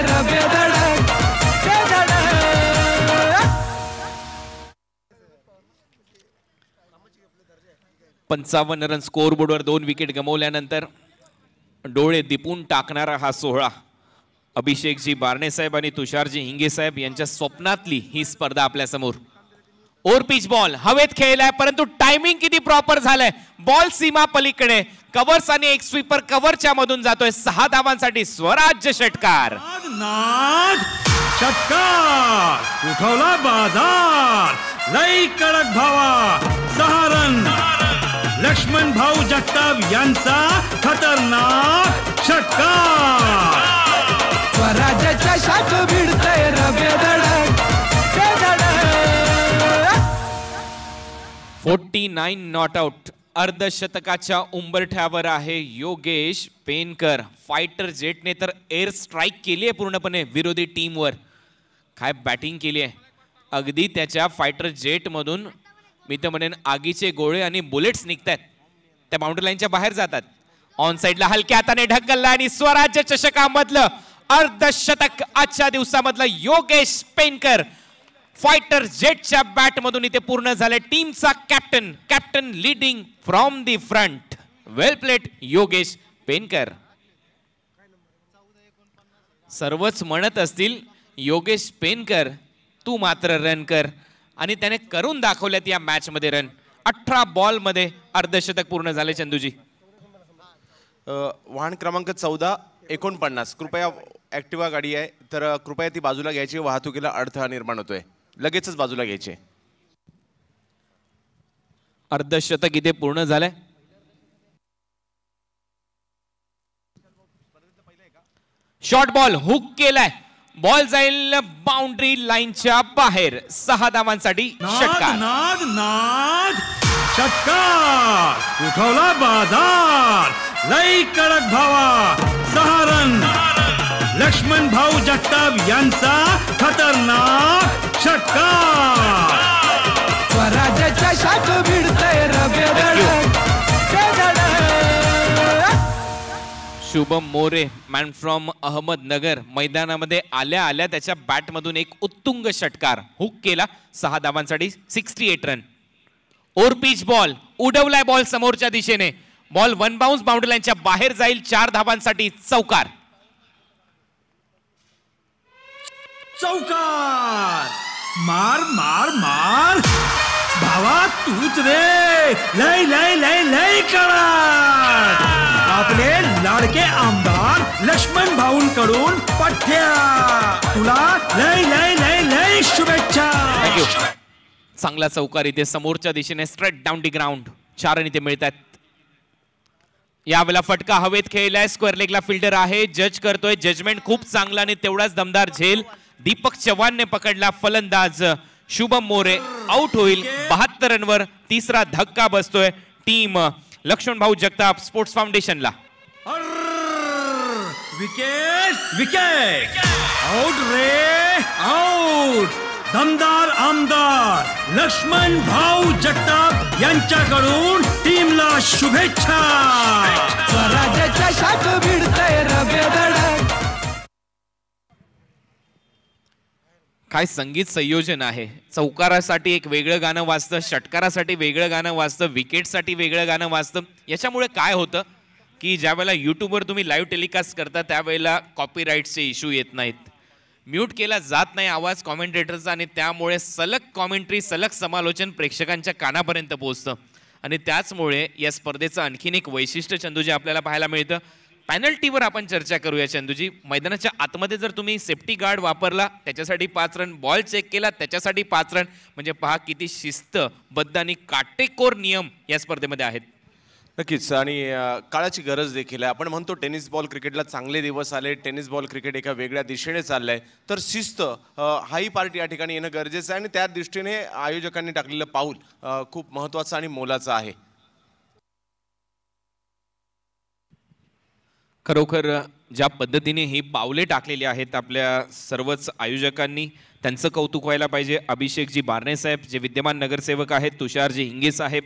पंचावन्न रन स्कोअर बोर्डवर दोन विकेट गमवल्यानंतर डोळे दिपून टाकणारा हा सोहळा अभिषेकजी बारणे साहेब आणि तुषारजी हिंगे साहेब यांच्या स्वप्नातली ही स्पर्धा आपल्यासमोर ओर पिच बॉल हवेत खेळलाय परंतु टायमिंग किती प्रॉपर झालंय बॉल सीमा पलीकडे कवर्स आणि एक स्वीपर कव्हरच्या मधून जातोय सहा धावांसाठी स्वराज्य षटकार षटकार उठवला बाजार लई कडक भावा सहारण लक्ष्मण भाऊ जगताप यांचा खतरनाक षटकार स्वराज्याच्या शाख भिडतय फोर्टी नाईन नॉट आउट अर्धशतकाच्या उंबरठ्यावर आहे योगेश पेनकर फायटर जेटने तर एअर स्ट्राईक केली आहे पूर्णपणे विरोधी टीमवर काय बॅटिंग केली आहे अगदी त्याच्या फायटर जेटमधून मी तर म्हणेन आगीचे गोळे आणि बुलेट्स निघत आहेत त्या बाउंड्री लाईनच्या बाहेर जातात ऑन साईडला हलक्या हाताने ढकलला आणि स्वराज्य चषकामधलं अर्धशतक आजच्या दिवसामधलं योगेश पेनकर फायटर जेटच्या बॅटमधून इथे पूर्ण झाले टीमचा captain captain leading from the front well played Yogesh Penkar सर्वच म्हणत असतील योगेश पेनकर तू मात्र रन कर आणि त्याने करून दाखवल्यात या मॅचमध्ये रन अठरा बॉलमध्ये अर्धशतक पूर्ण झाले चंदूजी वाहन क्रमांक चौदा एकोणपन्नास कृपया ॲक्टिवा गाडी आहे तर कृपया ती बाजूला घ्यायची वाहतुकीला अडथळा निर्माण होतोय लगेचच बाजूला घ्यायचे अर्धशतक इथे पूर्ण झालंय शॉर्ट बॉल हुक केलाय बॉल जाईल बाउंड्री लाईनच्या बाहेर सहा धावांसाठी षटकार नाद नाद षटकार उठवला बाजार लई कडक भावा सहा रन लक्ष्मण भाऊ जगताप यांचा खतरनाक षटकार स्वराज्याच्या शाख शुभम मोरे मॅन फ्रॉम अहमदनगर मैदानामध्ये आल्या आल्या त्याच्या बॅटमधून एक उत्तुंग षटकार हुक केला सहा धावांसाठी sixty eight run overpitch ball उडवलाय बॉल समोरच्या दिशेने बॉल वन बाउन्स बाउंड्रीलाईनच्या बाहेर जाईल चार धावांसाठी चौकार चौकार मार मार मार भावा तूच रे लय लय लय लय करा आपले लाडके आमदार लक्ष्मण भाऊंकडून पठ्या तुला लय लय लय लय शुभेच्छा चांगला चौकार इथे समोरच्या दिशेने स्ट्रेट डाऊन डी ग्राउंड चार आणि ते मिळत यावेळेला फटका हवेत खेळलाय स्क्वेअर लेगला फिल्डर आहे जज करतोय जजमेंट खूप चांगला आणि तेवढाच दमदार झेल दीपक चव्हाणने पकडला फलंदाज शुभम मोरे आउट होईल बहात्तर रनवर तिसरा धक्का बसतोय टीम लक्ष्मण भाऊ जगताप स्पोर्ट्स फाउंडेशनला विकेट विकेट आउट रे आउट दमदार आमदार लक्ष्मण भाऊ जगताप यांच्याकडून टीमला शुभेच्छा स्वराज्याच्या काय संगीत संयोजन आहे चौकारासाठी एक वेगळं गाणं वाजतं षटकारासाठी वेगळं गाणं वाजतं विकेटसाठी वेगळं गाणं वाजतं याच्यामुळे काय होतं की ज्यावेळेला यूट्यूबवर तुम्ही लाईव्ह टेलिकास्ट करता त्यावेळेला कॉपीराईटचे इश्यू येत नाहीत म्यूट केला जात नाही आवाज कॉमेंटेटरचा आणि त्यामुळे सलग कॉमेंट्री सलग समालोचन प्रेक्षकांच्या कानापर्यंत पोहोचतं आणि त्याचमुळे या स्पर्धेचं आणखीन एक वैशिष्ट्य चंदूजी आपल्याला पाहायला मिळतं पॅनल्टीवर आपण चर्चा करूया चंदूजी मैदानाच्या आतमध्ये जर तुम्ही सेफ्टी गार्ड वापरला त्याच्यासाठी पाच रन बॉल चेक केला त्याच्यासाठी पाच रन म्हणजे पहा किती शिस्त बद्ध आणि काटेकोर नियम या स्पर्धेमध्ये आहेत नक्कीच आणि काळाची गरज देखील आहे आपण म्हणतो टेनिस बॉल क्रिकेटला चांगले दिवस आले टेनिस बॉल क्रिकेट एका वेगळ्या दिशेने चाललं आहे तर शिस्त हाही पार्टी या ठिकाणी येणं गरजेचं आहे आणि त्या दृष्टीने आयोजकांनी टाकलेलं पाऊल खूप महत्त्वाचं आणि मोलाचं आहे खरोखर ज्या पद्धतीने ही पावले टाकलेली आहेत आपल्या सर्वच आयोजकांनी त्यांचं कौतुक व्हायला पाहिजे अभिषेकजी बारणे साहेब जे विद्यमान नगरसेवक आहेत तुषारजी हिंगे साहेब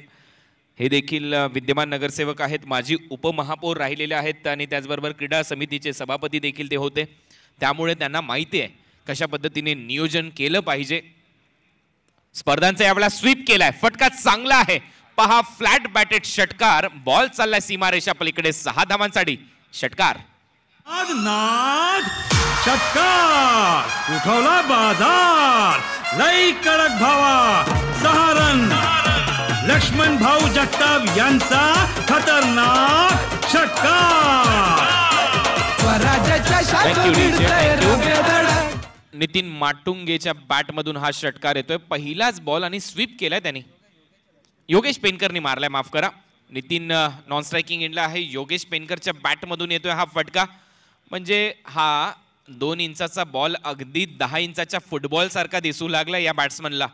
हे देखील विद्यमान नगरसेवक आहेत माजी उपमहापौर राहिलेले आहेत आणि त्याचबरोबर क्रीडा समितीचे सभापती देखील ते होते त्यामुळे त्यांना माहिती आहे कशा पद्धतीने नियोजन केलं पाहिजे स्पर्धांचा यावेळेला स्वीप केलाय फटका चांगला आहे पहा फ्लॅट बॅटेड षटकार बॉल चाललाय सीमारेषा पलीकडे सहा धावांसाठी षटकार आज नाग षटकार उठवला बाजार लई कडक भावा सहारण लक्ष्मण भाऊ जगताप यांचा खतरनाक षटकार नितीन माटुंगेच्या बॅटमधून हा षटकार येतोय पहिलाच बॉल आणि स्वीप केलाय त्यांनी योगेश पेनकरनी मारलाय माफ करा नितीन नॉन स्ट्रायकिंग इंडला आहे योगेश पेनकरच्या बॅटमधून येतोय हा फटका म्हणजे हा दोन इंचाचा बॉल अगदी दहा इंचाच्या फुटबॉलसारखा दिसू लागला या बॅट्समनला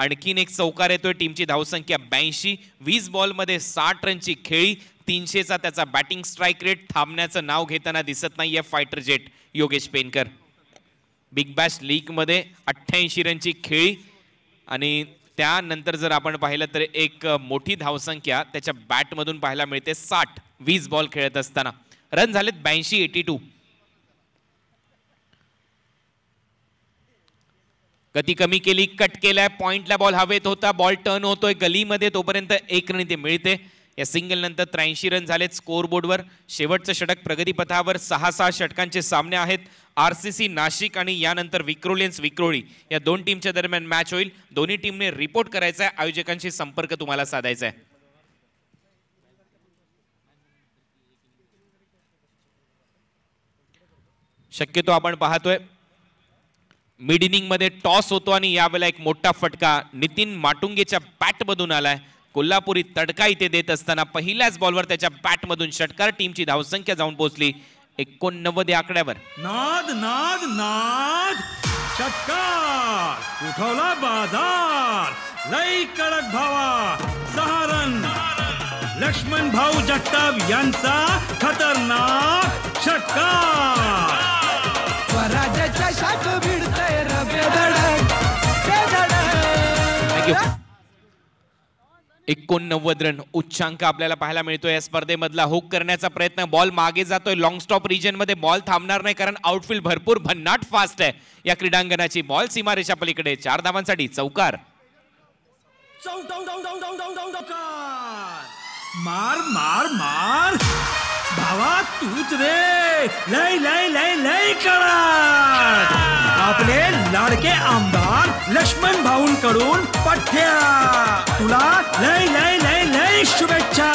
आणखीन एक चौकार येतोय टीमची धावसंख्या ब्याऐंशी वीस बॉलमध्ये साठ रनची खेळी तीनशेचा त्याचा बॅटिंग स्ट्राईक रेट थांबण्याचं नाव घेताना दिसत नाही आहे fighter jet Yogesh Penkar big bash लीगमध्ये अठ्ठ्याऐंशी रनची खेळी आणि त्यानंतर जर आपण पाहिलं तर एक मोठी धावसंख्या त्याच्या बॅटमधून पाहायला मिळते साठ वीस बॉल खेळत असताना रन झालेत ब्याऐंशी एटी टू गती कमी केली कट केलाय पॉइंटला बॉल हवेत होता बॉल टर्न होतोय गलीमध्ये तोपर्यंत एक रन ते मिळते या सिंगलनंतर त्र्याऐंशी रन झालेत बोर्डवर शेवटचं षटक प्रगतीपथावर सहा सहा षटकांचे सामने आहेत आर सी सी नाशिक आणि यानंतर विक्रोलियन्स विक्रोळी या दोन टीमच्या दरम्यान मॅच होईल दोन्ही टीमने रिपोर्ट करायचा आहे आयोजकांशी संपर्क तुम्हाला साधायचा आहे शक्यतो आपण पाहतोय मिड इनिंगमध्ये टॉस होतो आणि यावेळेला एक मोठा फटका नितीन माटुंगेच्या बॅटमधून आलाय कोल्हापुरी तडका इथे देत असताना पहिल्याच बॉलवर त्याच्या बॅटमधून षटकार टीमची धावसंख्या जाऊन पोहोचली एकोणनव्वद आकड्यावर नाद नाद नाद षटकार उठवला बाजार लई कडक भावा सहारण लक्ष्मण भाऊ जगताप यांचा खतरनाक षटकार स्वराज्याच्या एकोणनव्वद रन उच्चांक आपल्याला पाहायला मिळतोय या स्पर्धेमधला हुक करण्याचा प्रयत्न बॉल मागे जातोय लॉंग स्टॉप मध्ये बॉल थांबणार नाही कारण आउटफील्ड भरपूर भन्नाट फास्ट आहे या क्रीडांगणाची बॉल सीमारेषा पलीकडे चार धावांसाठी चौकार मार मार मार भावा तूच रे लय लय लय लय करा आपले लाडके आमदार लक्ष्मण भाऊन करून पठ्या तुला लय लय लय लय शुभेच्छा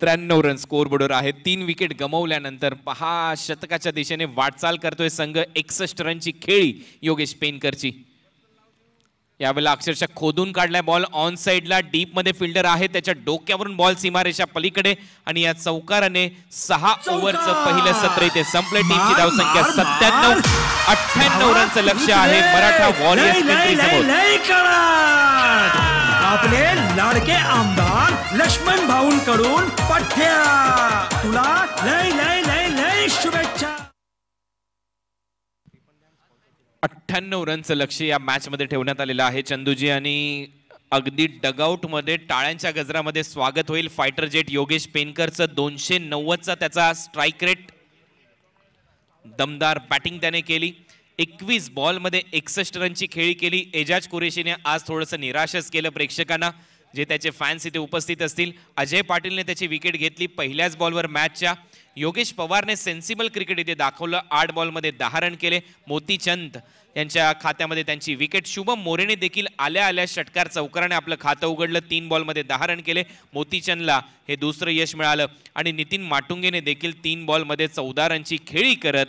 त्र्याण्णव रन बोर्डवर आहे तीन विकेट गमावल्यानंतर पहा शतकाच्या दिशेने वाटचाल करतोय संघ एकसष्ट रनची खेळी योगेश पेनकरची यावेळेला अक्षरशः खोदून काढलाय बॉल ऑन साईडला मध्ये फिल्डर आहे त्याच्या डोक्यावरून बॉल सीमारेषा पलीकडे आणि या चौकाराने सहा ओव्हरचं पहिलं सत्र इथे संपलं टीमची धावसंख्या सत्त्याण्णव अठ्ठ्याण्णव रनचं लक्ष आहे मराठा वॉरियर्स आपले लाडके आमदार लक्ष्मण भाऊंकडून पठ्या तुला लय लय लय लय शुभेच्छा अठ्ठ्याण्णव रनचं लक्ष या मॅचमध्ये ठेवण्यात आलेलं आहे चंदूजी आणि अगदी डगआउटमध्ये टाळ्यांच्या गजरामध्ये स्वागत होईल फायटर जेट योगेश पेनकरचं दोनशे नव्वदचा त्याचा स्ट्राईक रेट दमदार बॅटिंग त्याने केली एकवीस बॉलमध्ये एकसष्ट रनची खेळी केली एजाज कुरेशीने आज थोडंसं निराशच केलं प्रेक्षकांना जे त्याचे फॅन्स इथे उपस्थित असतील अजय पाटीलने त्याची विकेट घेतली पहिल्याच बॉलवर मॅचच्या योगेश पवारने सेन्सिबल क्रिकेट इथे दाखवलं आठ बॉलमध्ये दहा रन केले मोतीचंद यांच्या खात्यामध्ये त्यांची विकेट शुभम मोरेने देखील आल्या आल्या षटकार चौकाराने आपलं खातं उघडलं तीन बॉलमध्ये दहा रन केले मोतीचंदला हे दुसरं यश मिळालं आणि नितीन माटुंगेने देखील तीन बॉलमध्ये चौदा रनची खेळी करत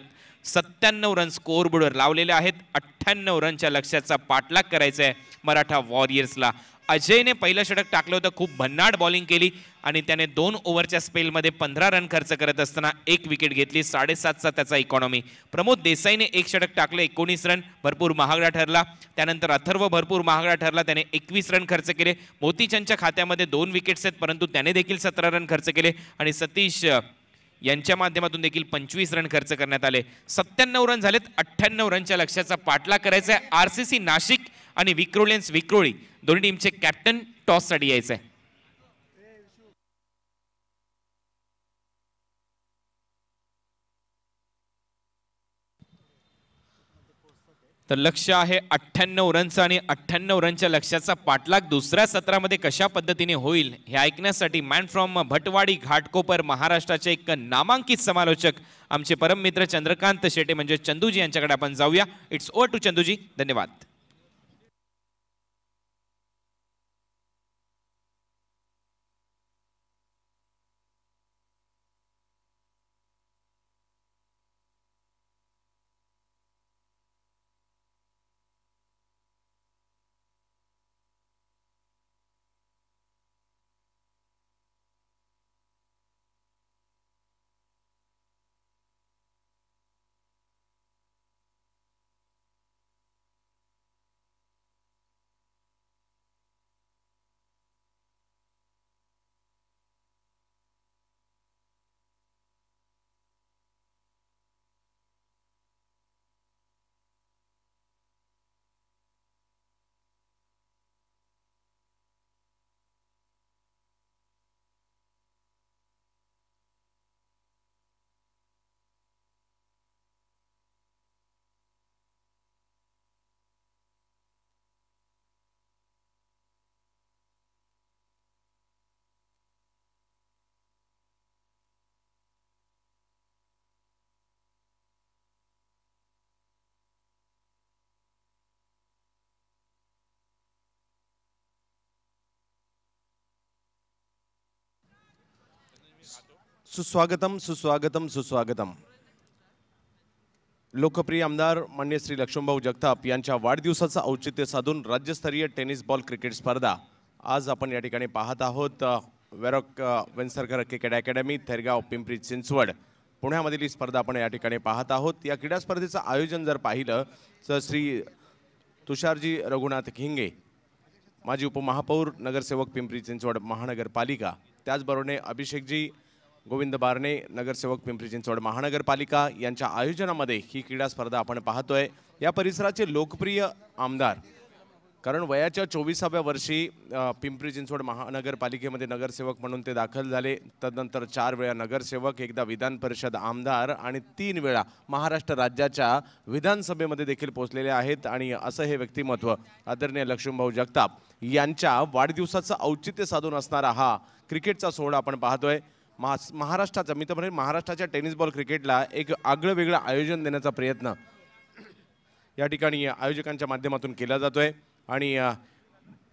सत्त्याण्णव रन स्कोरबोर्डवर लावलेले आहेत अठ्ठ्याण्णव रनच्या लक्ष्याचा पाठलाग करायचा आहे मराठा वॉरियर्सला अजयने पहिलं षटक टाकलं होतं खूप भन्नाट बॉलिंग केली आणि त्याने दोन ओव्हरच्या स्पेलमध्ये पंधरा रन खर्च करत असताना एक विकेट घेतली साडेसातचा त्याचा इकॉनॉमी प्रमोद देसाईने एक षटक टाकलं एकोणीस रन भरपूर महागडा ठरला त्यानंतर अथर्व भरपूर महागडा ठरला त्याने एकवीस रन खर्च केले मोतीचंदच्या खात्यामध्ये दोन विकेट्स आहेत परंतु त्याने देखील सतरा रन खर्च केले आणि सतीश यांच्या माध्यमातून देखील पंचवीस रन खर्च करण्यात आले सत्त्याण्णव रन झालेत अठ्ठ्याण्णव रनच्या लक्ष्याचा पाठला करायचा आहे आर सी सी नाशिक आणि विक्रोलियन्स विक्रोळी दोन्ही टीमचे कॅप्टन टॉससाठी यायचं आहे तर लक्ष आहे अठ्ठ्याण्णव रनचं आणि अठ्ठ्याण्णव रनच्या लक्ष्याचा पाठलाग दुसऱ्या सत्रामध्ये कशा पद्धतीने होईल हे ऐकण्यासाठी मॅन फ्रॉम भटवाडी घाटकोपर महाराष्ट्राचे एक नामांकित समालोचक आमचे परममित्र चंद्रकांत शेटे म्हणजे चंदूजी यांच्याकडे आपण जाऊया इट्स ओवर टू चंदूजी धन्यवाद सुस्वागतम सुस्वागतम सुस्वागतम लोकप्रिय आमदार मान्य श्री लक्ष्मणभाऊ जगताप यांच्या वाढदिवसाचं औचित्य साधून राज्यस्तरीय टेनिस बॉल क्रिकेट स्पर्धा आज आपण या ठिकाणी पाहत आहोत वेरॉक वेनसरकर क्रिकेट अकॅडमी थेरगाव पिंपरी चिंचवड पुण्यामधील ही स्पर्धा आपण या ठिकाणी पाहत आहोत या क्रीडा स्पर्धेचं आयोजन जर पाहिलं तर श्री तुषारजी रघुनाथ घिंगे माजी उपमहापौर नगरसेवक पिंपरी चिंचवड महानगरपालिका त्याचबरोबर अभिषेकजी गोविंद बारणे नगरसेवक पिंपरी चिंचवड महानगरपालिका यांच्या आयोजनामध्ये ही क्रीडा स्पर्धा आपण पाहतोय या परिसराचे लोकप्रिय आमदार कारण वयाच्या चोवीसाव्या वर्षी पिंपरी चिंचवड महानगरपालिकेमध्ये नगरसेवक म्हणून ते दाखल झाले तदनंतर चार वेळा नगरसेवक एकदा विधान परिषद आमदार आणि तीन वेळा महाराष्ट्र राज्याच्या विधानसभेमध्ये देखील पोचलेले आहेत आणि असं हे व्यक्तिमत्व आदरणीय लक्ष्मीभाऊ जगताप यांच्या वाढदिवसाचं औचित्य साधून असणारा हा क्रिकेटचा सोहळा आपण पाहतोय महाराष्ट्राचा मी तर म्हणेन महाराष्ट्राच्या टेनिस बॉल क्रिकेटला एक आगळं वेगळं आयोजन देण्याचा प्रयत्न या ठिकाणी आयोजकांच्या माध्यमातून केला जातो आहे आणि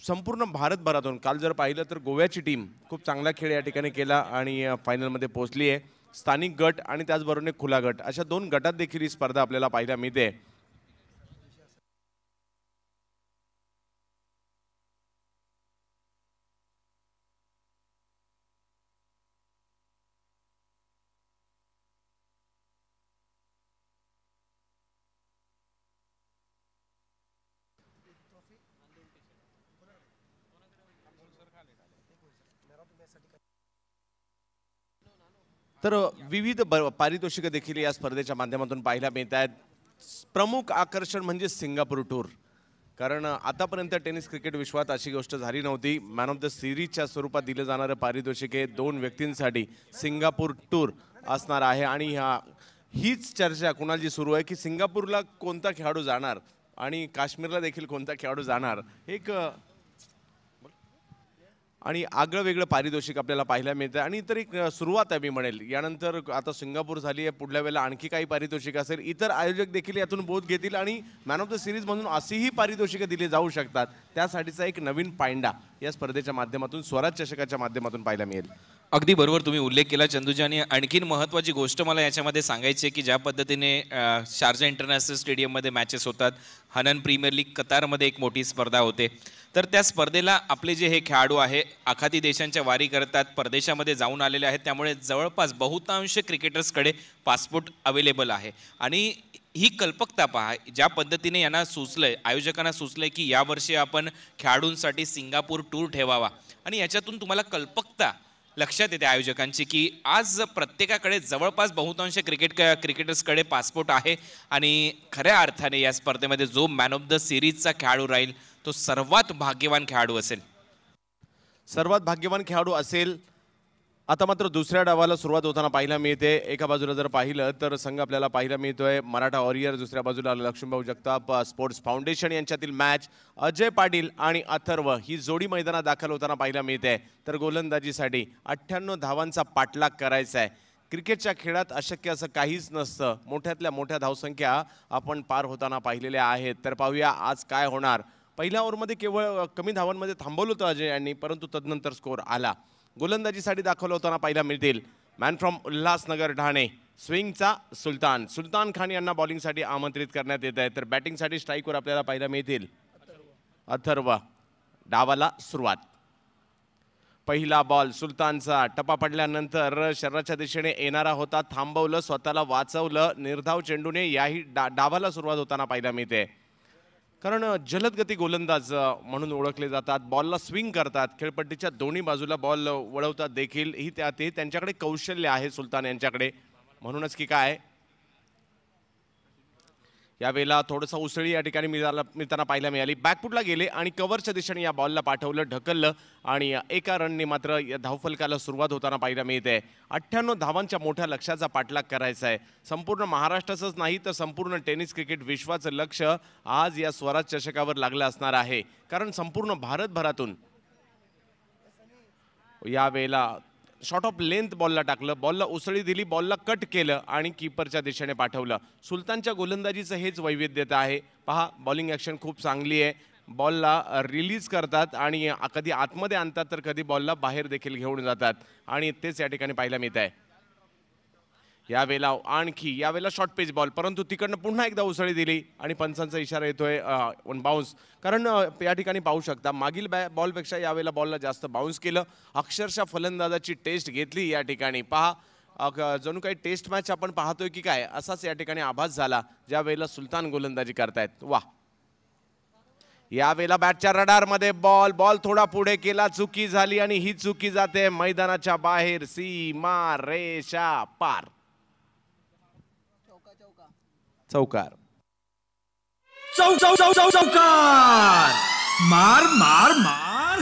संपूर्ण भारतभरातून काल जर पाहिलं तर गोव्याची टीम खूप चांगला खेळ या ठिकाणी केला आणि फायनलमध्ये पोहोचली आहे स्थानिक गट आणि त्याचबरोबर खुला गट अशा दोन गटात देखील ही स्पर्धा आपल्याला पाहायला मिळते तर विविध ब पारितोषिकं देखील या स्पर्धेच्या माध्यमातून पाहायला मिळत आहेत प्रमुख आकर्षण म्हणजे सिंगापूर टूर कारण आतापर्यंत टेनिस क्रिकेट विश्वात अशी गोष्ट झाली नव्हती मॅन ऑफ द सिरीजच्या स्वरूपात दिलं जाणारं पारितोषिक हे दोन व्यक्तींसाठी सिंगापूर टूर असणार आहे आणि ह्या हीच चर्चा कुणालजी सुरू आहे की सिंगापूरला कोणता खेळाडू जाणार आणि काश्मीरला देखील कोणता खेळाडू जाणार एक आणि आगळं वेगळं पारितोषिक आपल्याला पाहायला मिळतं आणि इतर एक सुरुवात आहे मी म्हणेल यानंतर आता सिंगापूर झाली आहे पुढल्या वेळेला आणखी काही पारितोषिक असेल इतर आयोजक देखील यातून बोध घेतील आणि मॅन ऑफ द सिरीज म्हणून असेही पारितोषिकं दिली जाऊ शकतात त्यासाठीचा एक नवीन पायंडा या स्पर्धेच्या माध्यमातून स्वराज चषकाच्या माध्यमातून पाहायला मिळेल अगदी बरोबर तुम्ही उल्लेख केला चंदूजी आणि आणखीन महत्त्वाची गोष्ट मला याच्यामध्ये सांगायची आहे की ज्या पद्धतीने शारजा इंटरनॅशनल स्टेडियममध्ये मॅचेस होतात हनन प्रीमियर लीग कतारमध्ये एक मोठी स्पर्धा होते तर त्या स्पर्धेला आपले जे हे खेळाडू आहे आखाती देशांच्या वारी करतात परदेशामध्ये जाऊन आलेले आहेत त्यामुळे जवळपास बहुतांश क्रिकेटर्सकडे पासपोर्ट अवेलेबल आहे आणि ही कल्पकता पहा ज्या पद्धतीने यांना सुचलं आहे आयोजकांना सुचलं आहे की यावर्षी आपण खेळाडूंसाठी सिंगापूर टूर ठेवावा आणि याच्यातून तुम्हाला कल्पकता लक्षात येते आयोजकांची की आज प्रत्येकाकडे जवळपास बहुतांश क्रिकेट क्रिकेटर्सकडे पासपोर्ट आहे आणि खऱ्या अर्थाने या स्पर्धेमध्ये जो मॅन ऑफ द सिरीजचा खेळाडू राहील तो सर्वात भाग्यवान खेळाडू असेल सर्वात भाग्यवान खेळाडू असेल आता मात्र दुसऱ्या डावाला सुरुवात होताना पाहायला मिळते एका बाजूला जर पाहिलं तर संघ आपल्याला पाहायला मिळतोय मराठा वॉरियर दुसऱ्या बाजूला लक्ष्मीभाऊ जगताप स्पोर्ट्स फाउंडेशन यांच्यातील मॅच अजय पाटील आणि अथर्व ही जोडी मैदानात दाखल होताना पाहायला मिळते तर गोलंदाजीसाठी अठ्ठ्याण्णव धावांचा पाठलाग करायचा आहे क्रिकेटच्या खेळात अशक्य असं काहीच नसतं मोठ्यातल्या मोठ्या धावसंख्या आपण पार होताना पाहिलेल्या आहेत तर पाहूया आज काय होणार पहिल्या ओव्हरमध्ये केवळ कमी धावांमध्ये थांबवलं होतं अजय यांनी परंतु तदनंतर स्कोअर आला गोलंदाजीसाठी दाखवलं होताना पाहायला मिळतील मॅन फ्रॉम उल्हासनगर ठाणे स्विंगचा सुलतान सुलतान खान यांना बॉलिंगसाठी आमंत्रित करण्यात येत आहे तर बॅटिंगसाठी स्ट्राईकवर आपल्याला पाहायला मिळतील अथर्व डावाला सुरुवात पहिला बॉल सुलतानचा टपा पडल्यानंतर शरीराच्या दिशेने येणारा होता थांबवलं स्वतःला वाचवलं निर्धाव चेंडूने याही डा डावाला सुरुवात होताना पाहायला मिळते कारण जलदगती गोलंदाज म्हणून ओळखले जातात बॉलला स्विंग करतात खेळपट्टीच्या दोन्ही बाजूला बॉल वळवतात देखील ही त्या ते त्यांच्याकडे कौशल्य आहे सुलतान यांच्याकडे म्हणूनच की काय यावेळेला थोडंसं उसळी या ठिकाणी मिळाला मिळताना पाहायला मिळाली बॅकफुटला गेले आणि कव्हरच्या दिशेने या बॉलला पाठवलं ढकललं आणि एका रनने मात्र या धावफलकाला सुरुवात होताना पाहायला मिळते अठ्ठ्याण्णव धावांच्या मोठ्या लक्ष्याचा पाठलाग करायचा आहे संपूर्ण महाराष्ट्राचंच नाही तर संपूर्ण टेनिस क्रिकेट विश्वाचं लक्ष आज या स्वराज चषकावर लागलं असणार आहे कारण संपूर्ण भारतभरातून यावेळेला शॉर्ट ऑफ लेंथ बॉलला टाकलं बॉलला उसळी दिली बॉलला कट केलं आणि कीपरच्या दिशेने पाठवलं सुलतानच्या गोलंदाजीचं हेच वैविध्यता आहे पहा बॉलिंग ॲक्शन खूप चांगली आहे बॉलला रिलीज करतात आणि कधी आतमध्ये आणतात तर कधी बॉलला बाहेर देखील घेऊन जातात आणि तेच या ठिकाणी पाहायला मिळत आहे यावेळेला आणखी यावेळेला शॉर्ट पेज बॉल परंतु तिकडनं पुन्हा एकदा उसळी दिली आणि पंचांचा इशारा येतोय वन बाउन्स कारण या ठिकाणी पाहू शकता मागील बॅ बॉलपेक्षा यावेळेला बॉलला जास्त बाउन्स केलं अक्षरशः फलंदाजाची टेस्ट घेतली या ठिकाणी पहा जणू काही टेस्ट मॅच आपण पाहतोय की काय असाच या ठिकाणी आभास झाला ज्या वेळेला सुलतान गोलंदाजी करतायत वा यावेळेला बॅटच्या रडारमध्ये बॉल बॉल थोडा पुढे केला चुकी झाली आणि ही चुकी जाते मैदानाच्या बाहेर सीमा रेषा पार चौकार चौ चौ चौ चौ चौकार मार मार मार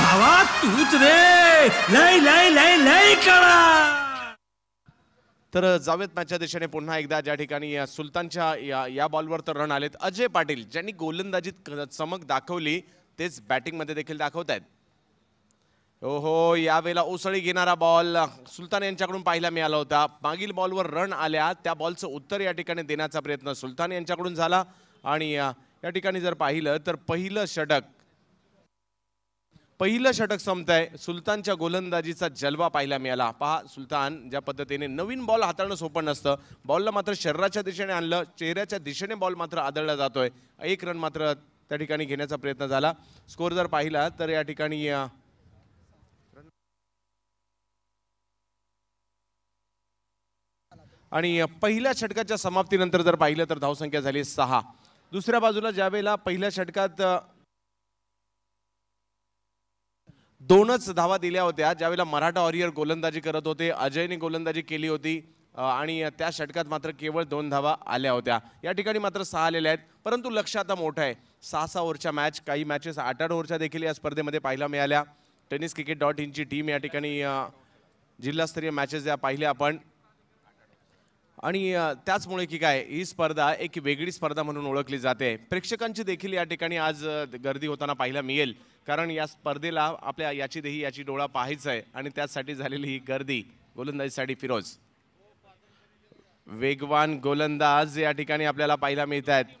भावा तूच रे लय लय लय लय करा तर जावेत मॅचच्या दिशेने पुन्हा एकदा ज्या ठिकाणी या सुलतानच्या या या बॉलवर तर रन आलेत अजय पाटील ज्यांनी गोलंदाजीत चमक दाखवली तेच बॅटिंगमध्ये देखील दाखवत आहेत ओहो यावेळेला उसळी घेणारा बॉल सुलतान यांच्याकडून पाहायला मिळाला होता मागील बॉलवर रन आल्या त्या बॉलचं उत्तर या ठिकाणी देण्याचा प्रयत्न सुलतान यांच्याकडून झाला आणि या ठिकाणी जर पाहिलं तर पहिलं षटक पहिलं षटक आहे सुलतानच्या गोलंदाजीचा जलवा पाहायला मिळाला पहा सुलतान ज्या पद्धतीने नवीन बॉल हाताळणं सोपं नसतं बॉलला मात्र शरीराच्या दिशेने आणलं चेहऱ्याच्या दिशेने बॉल मात्र आदळला जातोय एक रन मात्र त्या ठिकाणी घेण्याचा प्रयत्न झाला स्कोर जर पाहिला तर या ठिकाणी आणि पहिल्या षटकाच्या समाप्तीनंतर जर पाहिलं तर धावसंख्या झाली सहा दुसऱ्या बाजूला ज्यावेळेला पहिल्या षटकात दोनच धावा दिल्या होत्या ज्यावेळेला मराठा वॉरियर गोलंदाजी करत होते अजयने गोलंदाजी केली होती आणि त्या षटकात मात्र केवळ दोन धावा आल्या होत्या या ठिकाणी मात्र सहा आलेल्या आहेत परंतु लक्ष आता मोठं आहे सहा सहा ओव्हरच्या मॅच काही मॅचेस आठ आठ ओव्हरच्या देखील या स्पर्धेमध्ये पाहायला मिळाल्या टेनिस क्रिकेट डॉट इनची टीम या ठिकाणी जिल्हास्तरीय मॅचेस या पाहिल्या आपण आणि त्याचमुळे की काय ही स्पर्धा एक वेगळी स्पर्धा म्हणून ओळखली जाते प्रेक्षकांची देखील या ठिकाणी आज गर्दी होताना पाहायला मिळेल कारण या स्पर्धेला आपल्या याची देही याची डोळा पाहायचा आहे आणि त्यासाठी झालेली ही गर्दी गोलंदाजीसाठी फिरोज वेगवान गोलंदाज या ठिकाणी आपल्याला पाहायला मिळत आहेत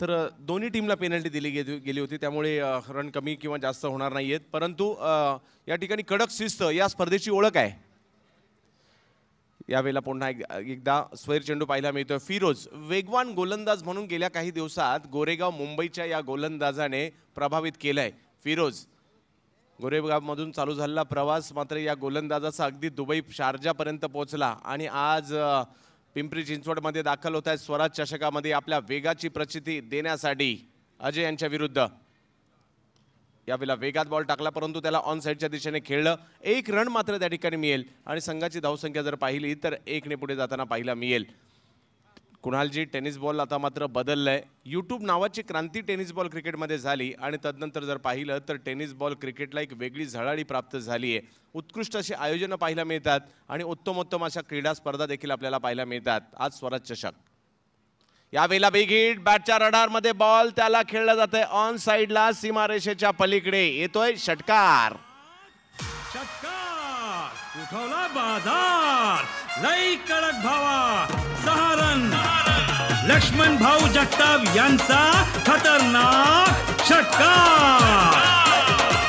तर दोन्ही टीमला पेनल्टी दिली गे गेली होती त्यामुळे रन कमी किंवा जास्त होणार नाही आहेत परंतु या ठिकाणी कडक शिस्त या स्पर्धेची ओळख आहे यावेळेला पुन्हा एक एकदा स्वैर चेंडू पाहायला मिळतोय फिरोज वेगवान गोलंदाज म्हणून गेल्या काही दिवसात गोरेगाव मुंबईच्या या गोलंदाजाने प्रभावित केलंय फिरोज गोरेगावमधून चालू झालेला प्रवास मात्र या गोलंदाजाचा अगदी दुबई शारजापर्यंत पोहोचला आणि आज पिंपरी चिंचवडमध्ये दाखल होत आहेत स्वराज चषकामध्ये आपल्या वेगाची प्रचिती देण्यासाठी अजय यांच्या विरुद्ध यावेळेला वेगात बॉल टाकला परंतु त्याला ऑन साईडच्या दिशेने खेळलं एक रन मात्र त्या ठिकाणी मिळेल आणि संघाची धावसंख्या जर पाहिली तर एकने पुढे जाताना पाहिला मिळेल कुणालजी टेनिस बॉल आता मात्र बदललं आहे यूट्यूब नावाची क्रांती टेनिस बॉल क्रिकेटमध्ये झाली आणि तदनंतर जर पाहिलं तर टेनिस बॉल क्रिकेटला एक वेगळी झळाळी प्राप्त झाली आहे उत्कृष्ट अशी आयोजनं पाहायला मिळतात आणि उत्तमोत्तम अशा क्रीडा स्पर्धा देखील आपल्याला पाहायला मिळतात आज स्वराज चषक यावेळेला बिग हिट बॅटच्या रडारमध्ये बॉल त्याला खेळला जात आहे ऑन साईडला सीमारेषेच्या पलीकडे येतोय षटकार उठवला बाजार लई कडक भावा सहा लक्ष्मण भाऊ जगताप यांचा खतरनाक षटका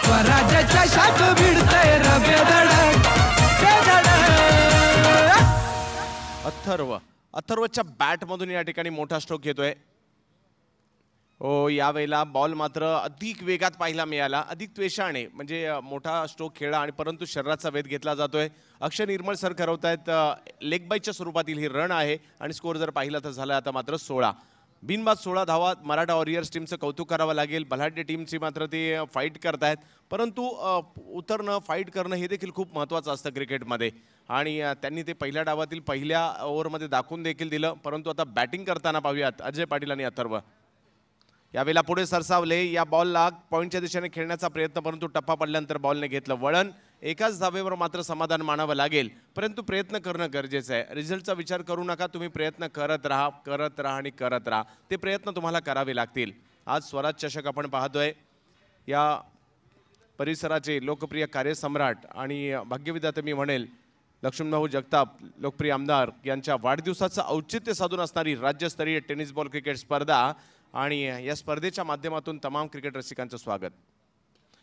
स्वराज्याच्या शाप भिडतय रवे अथर्व अथर्वच्या बॅटमधून या ठिकाणी मोठा स्ट्रोक घेतोय हो, यावेळेला बॉल मात्र अधिक वेगात पाहायला मिळाला अधिक त्वेषाने म्हणजे मोठा स्ट्रोक खेळला आणि परंतु शरीराचा वेध घेतला जातोय अक्षय निर्मळ सर ठरवतायत आहेत लेग बाईच्या स्वरूपातील ही रन आहे आणि स्कोर जर पाहिला तर झाला आता मात्र सोळा बिनबाद सोळा धावा मराठा वॉरियर्स टीमचं कौतुक करावं लागेल बलाढ्य टीमची मात्र ते फाईट करत आहेत परंतु उतरणं फाईट करणं हे देखील खूप महत्त्वाचं असतं क्रिकेटमध्ये आणि त्यांनी ते पहिल्या डावातील पहिल्या ओव्हरमध्ये दाखवून देखील दिलं परंतु आता बॅटिंग करताना पाहूयात अजय पाटील आणि अथर्व यावेळेला पुढे सरसावले या बॉलला पॉईंटच्या दिशेने खेळण्याचा प्रयत्न परंतु टप्पा पडल्यानंतर बॉलने घेतलं वळण एकाच धावेवर मात्र समाधान मानावं लागेल परंतु प्रयत्न करणं गरजेचं आहे रिझल्टचा विचार करू नका तुम्ही प्रयत्न करत राहा करत राहा आणि करत राहा ते प्रयत्न तुम्हाला करावे लागतील आज स्वराज चषक आपण पाहतोय या परिसराचे लोकप्रिय कार्यसम्राट आणि भाग्यविधाते मी म्हणेल लक्ष्मणभाऊ जगताप लोकप्रिय आमदार यांच्या वाढदिवसाचं औचित्य साधून असणारी राज्यस्तरीय टेनिस बॉल क्रिकेट स्पर्धा आणि या स्पर्धेच्या माध्यमातून तमाम क्रिकेट रसिकांचं स्वागत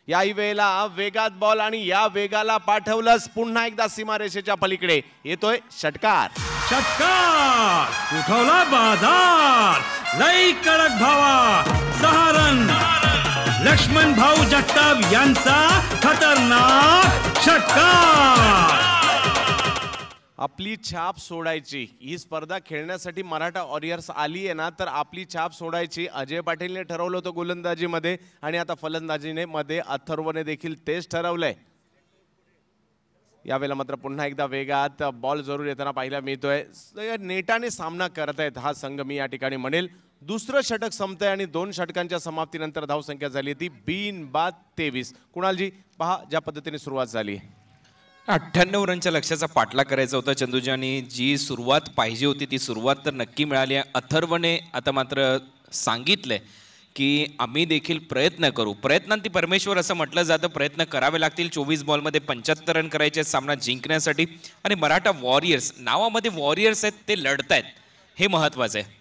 याही वेळेला वेगात बॉल आणि या वेगाला पाठवलंच पुन्हा एकदा सीमारेषेच्या पलीकडे येतोय षटकार षटकार उठवला बाजार लई कडक भावा सहारण लक्ष्मण भाऊ जगताप यांचा खतरनाक षटकार आपली छाप सोडायची ही स्पर्धा खेळण्यासाठी मराठा वॉरियर्स आली आहे ना तर आपली छाप सोडायची अजय पाटीलने ठरवलं होतं गोलंदाजीमध्ये आणि आता फलंदाजीने मध्ये अथर्वने देखील तेच ठरवलंय यावेळेला मात्र पुन्हा एकदा वेगात बॉल जरूर येताना पाहायला मिळतोय नेटाने सामना करत आहेत हा संघ मी या ठिकाणी म्हणेल दुसरं षटक आहे आणि दोन षटकांच्या समाप्तीनंतर धावसंख्या झाली होती बिन बाद तेवीस कुणालजी पहा ज्या पद्धतीने सुरुवात झाली आहे अठ्ठ्याण्णव रनच्या लक्ष्याचा पाठला करायचा होता चंदूजानी जी सुरुवात पाहिजे होती ती सुरुवात तर नक्की मिळाली आहे अथर्वने आता मात्र सांगितलं की आम्ही देखील प्रयत्न करू प्रयत्नांती परमेश्वर असं म्हटलं जातं प्रयत्न करावे लागतील चोवीस बॉलमध्ये पंच्याहत्तर रन करायचे सामना जिंकण्यासाठी आणि मराठा वॉरियर्स नावामध्ये वॉरियर्स आहेत ते लढत आहेत हे महत्त्वाचं आहे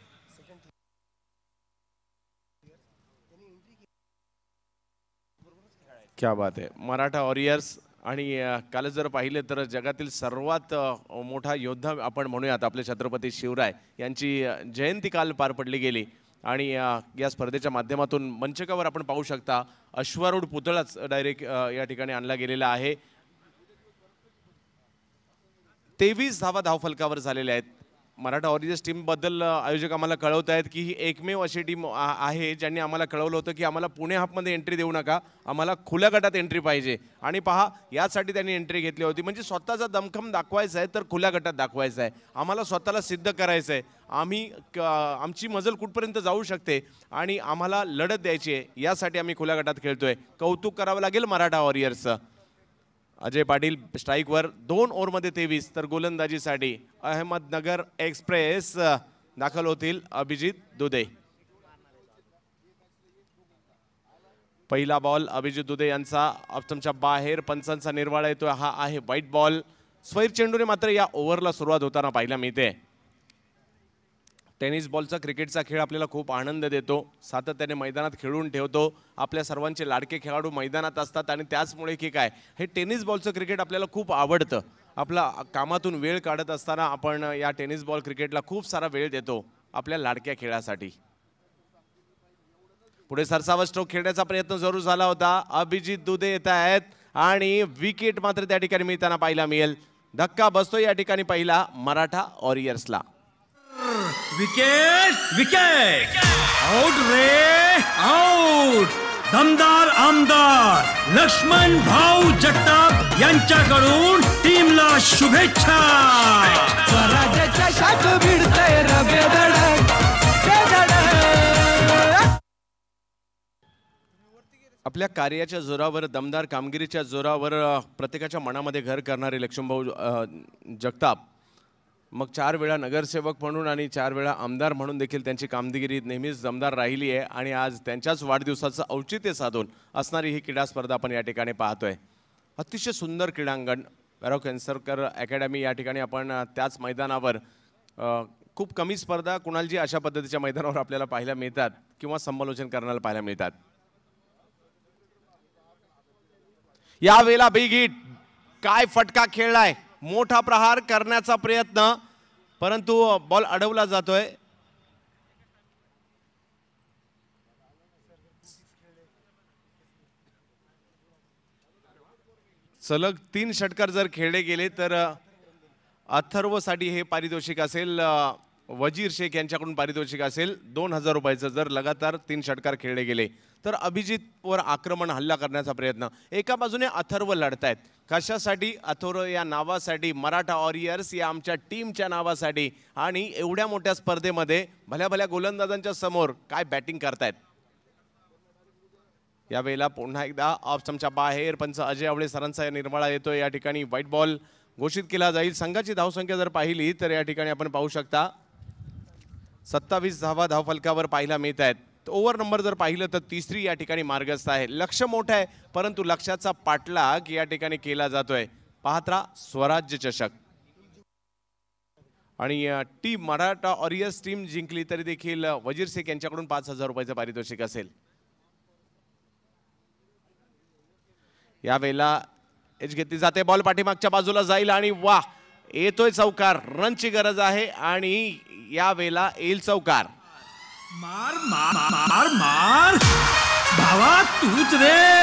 क्या बात आहे मराठा वॉरियर्स आणि कालच जर पाहिले तर जगातील सर्वात मोठा योद्धा आपण म्हणूयात आपले छत्रपती शिवराय यांची जयंती काल पार पडली गेली आणि या स्पर्धेच्या माध्यमातून मंचकावर आपण पाहू शकता अश्वारूढ पुतळाच डायरेक्ट या ठिकाणी आणला गेलेला आहे तेवीस धावा धावफलकावर झालेल्या आहेत मराठा टीम टीमबद्दल आयोजक आम्हाला कळवत आहेत की ही एकमेव अशी टीम आहे ज्यांनी आम्हाला कळवलं होतं की आम्हाला पुणे हाफमध्ये एंट्री देऊ नका आम्हाला खुल्या गटात एंट्री पाहिजे आणि पहा यासाठी त्यांनी एंट्री घेतली होती म्हणजे स्वतःचा दमखम दाखवायचा आहे तर खुल्या गटात दाखवायचा आहे आम्हाला स्वतःला सिद्ध करायचं आहे आम्ही आमची मजल कुठपर्यंत जाऊ शकते आणि आम्हाला लढत द्यायची आहे यासाठी आम्ही खुल्या गटात खेळतोय कौतुक करावं लागेल मराठा वॉरियर्सचं अजय पाटील स्ट्राईकवर दोन ओव्हरमध्ये तेवीस तर गोलंदाजीसाठी अहमदनगर एक्सप्रेस दाखल होतील अभिजित दुदे पहिला बॉल अभिजित दुधे यांचा तुमच्या बाहेर पंचांचा निर्वाळा येतोय हा आहे व्हाईट बॉल स्वैर चेंडूने मात्र या ओव्हरला सुरुवात होताना पाहिला मिळते टेनिस बॉलचा क्रिकेटचा खेळ आपल्याला खूप आनंद देतो सातत्याने मैदानात खेळून ठेवतो आपल्या सर्वांचे लाडके खेळाडू मैदानात असतात आणि त्याचमुळे की काय हे टेनिस बॉलचं क्रिकेट आपल्याला खूप आवडतं आपला कामातून वेळ काढत असताना आपण या टेनिस बॉल क्रिकेटला खूप सारा वेळ देतो आपल्या लाडक्या खेळासाठी पुढे सरसावा स्ट्रोक खेळण्याचा प्रयत्न जरूर झाला होता अभिजित दुधे येत आहेत आणि विकेट मात्र त्या ठिकाणी मिळताना पाहायला मिळेल धक्का बसतो या ठिकाणी पहिला मराठा ऑरियर्सला विकेट विकेट आउट रे आउट दमदार आमदार लक्ष्मण भाऊ जगताप यांच्याकडून टीमला शुभेच्छा आपल्या कार्याच्या जोरावर दमदार कामगिरीच्या जोरावर प्रत्येकाच्या मनामध्ये घर करणारे भाऊ जगताप मग चार वेळा नगरसेवक म्हणून आणि चार वेळा आमदार म्हणून देखील त्यांची कामगिरी नेहमीच दमदार राहिली आहे आणि आज त्यांच्याच वाढदिवसाचं औचित्य साधून असणारी ही क्रीडा स्पर्धा आपण या ठिकाणी पाहतोय अतिशय सुंदर क्रीडांगण बॅरो कॅन्सरकर अकॅडमी या ठिकाणी आपण त्याच मैदानावर खूप कमी स्पर्धा कुणालजी अशा पद्धतीच्या मैदानावर आपल्याला पाहायला मिळतात किंवा समालोचन करण्याला पाहायला मिळतात यावेळेला बिग हिट काय फटका खेळलाय मोठा प्रहार करण्याचा प्रयत्न परंतु बॉल अडवला जातोय सलग तीन षटकार जर खेळले गेले तर अथर्वसाठी हे पारितोषिक असेल वजीर शेख यांच्याकडून पारितोषिक असेल दोन हजार रुपयाचं जर लगातार तीन षटकार खेळले गेले तर अभिजितवर आक्रमण हल्ला करण्याचा प्रयत्न एका बाजूने अथर्व लढतायत कशासाठी अथर्व या नावासाठी मराठा ऑरियर्स या आमच्या टीमच्या नावासाठी आणि एवढ्या मोठ्या स्पर्धेमध्ये भल्या भल्या गोलंदाजांच्या समोर काय बॅटिंग करतायत यावेळेला पुन्हा एकदा ऑफ चमच्या बाहेर पंच अजय आवळे सरांचा निर्माळा येतोय या ठिकाणी व्हाईट बॉल घोषित केला जाईल संघाची धावसंख्या जर पाहिली तर या ठिकाणी आपण पाहू शकता सत्तावीस धावा धावफलकावर पाहायला मिळत आहेत ओव्हर नंबर जर पाहिलं तर तिसरी या ठिकाणी मार्गस्थ आहे लक्ष मोठं आहे परंतु लक्षाचा पाठलाग या ठिकाणी केला जातोय पाहत राहा स्वराज्य चषक आणि टीम मराठा ऑरियस टीम जिंकली तरी देखील वजीर शेख यांच्याकडून पाच हजार रुपयाचं पारितोषिक असेल यावेळेला एच घेतली जाते बॉल पाठीमागच्या बाजूला जाईल आणि वा येतोय चौकार रनची गरज आहे आणि यावेळेला येईल चौकार मार मार मार मार भावा तूच रे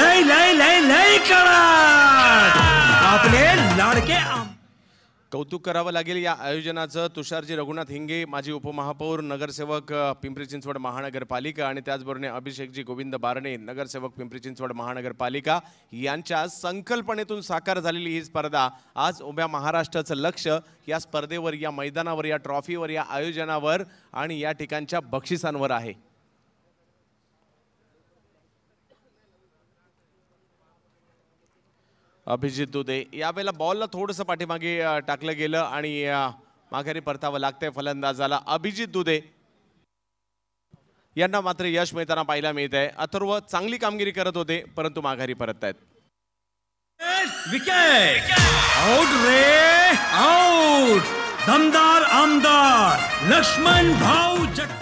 लय लय लय लय करा आपले लाडके आम कौतुक करावं लागेल या आयोजनाचं तुषारजी रघुनाथ हिंगे माजी उपमहापौर नगरसेवक पिंपरी चिंचवड महानगरपालिका आणि त्याचबरोबर अभिषेकजी गोविंद बारणे नगरसेवक पिंपरी चिंचवड महानगरपालिका यांच्या संकल्पनेतून साकार झालेली ही स्पर्धा आज उभ्या महाराष्ट्राचं लक्ष या स्पर्धेवर या मैदानावर या ट्रॉफीवर या आयोजनावर आणि या ठिकाणच्या बक्षिसांवर आहे अभिजित दुधे यावेळेला बॉलला थोडस पाठीमागे टाकलं गेलं आणि माघारी परतावं लागतंय फलंदाजाला अभिजित दुदे यांना मात्र यश मिळताना पाहायला मिळत आहे अथर्व चांगली कामगिरी करत होते परंतु माघारी परत आहेत विकेट आउट रे आउट दमदार आमदार लक्ष्मण भाऊ जगत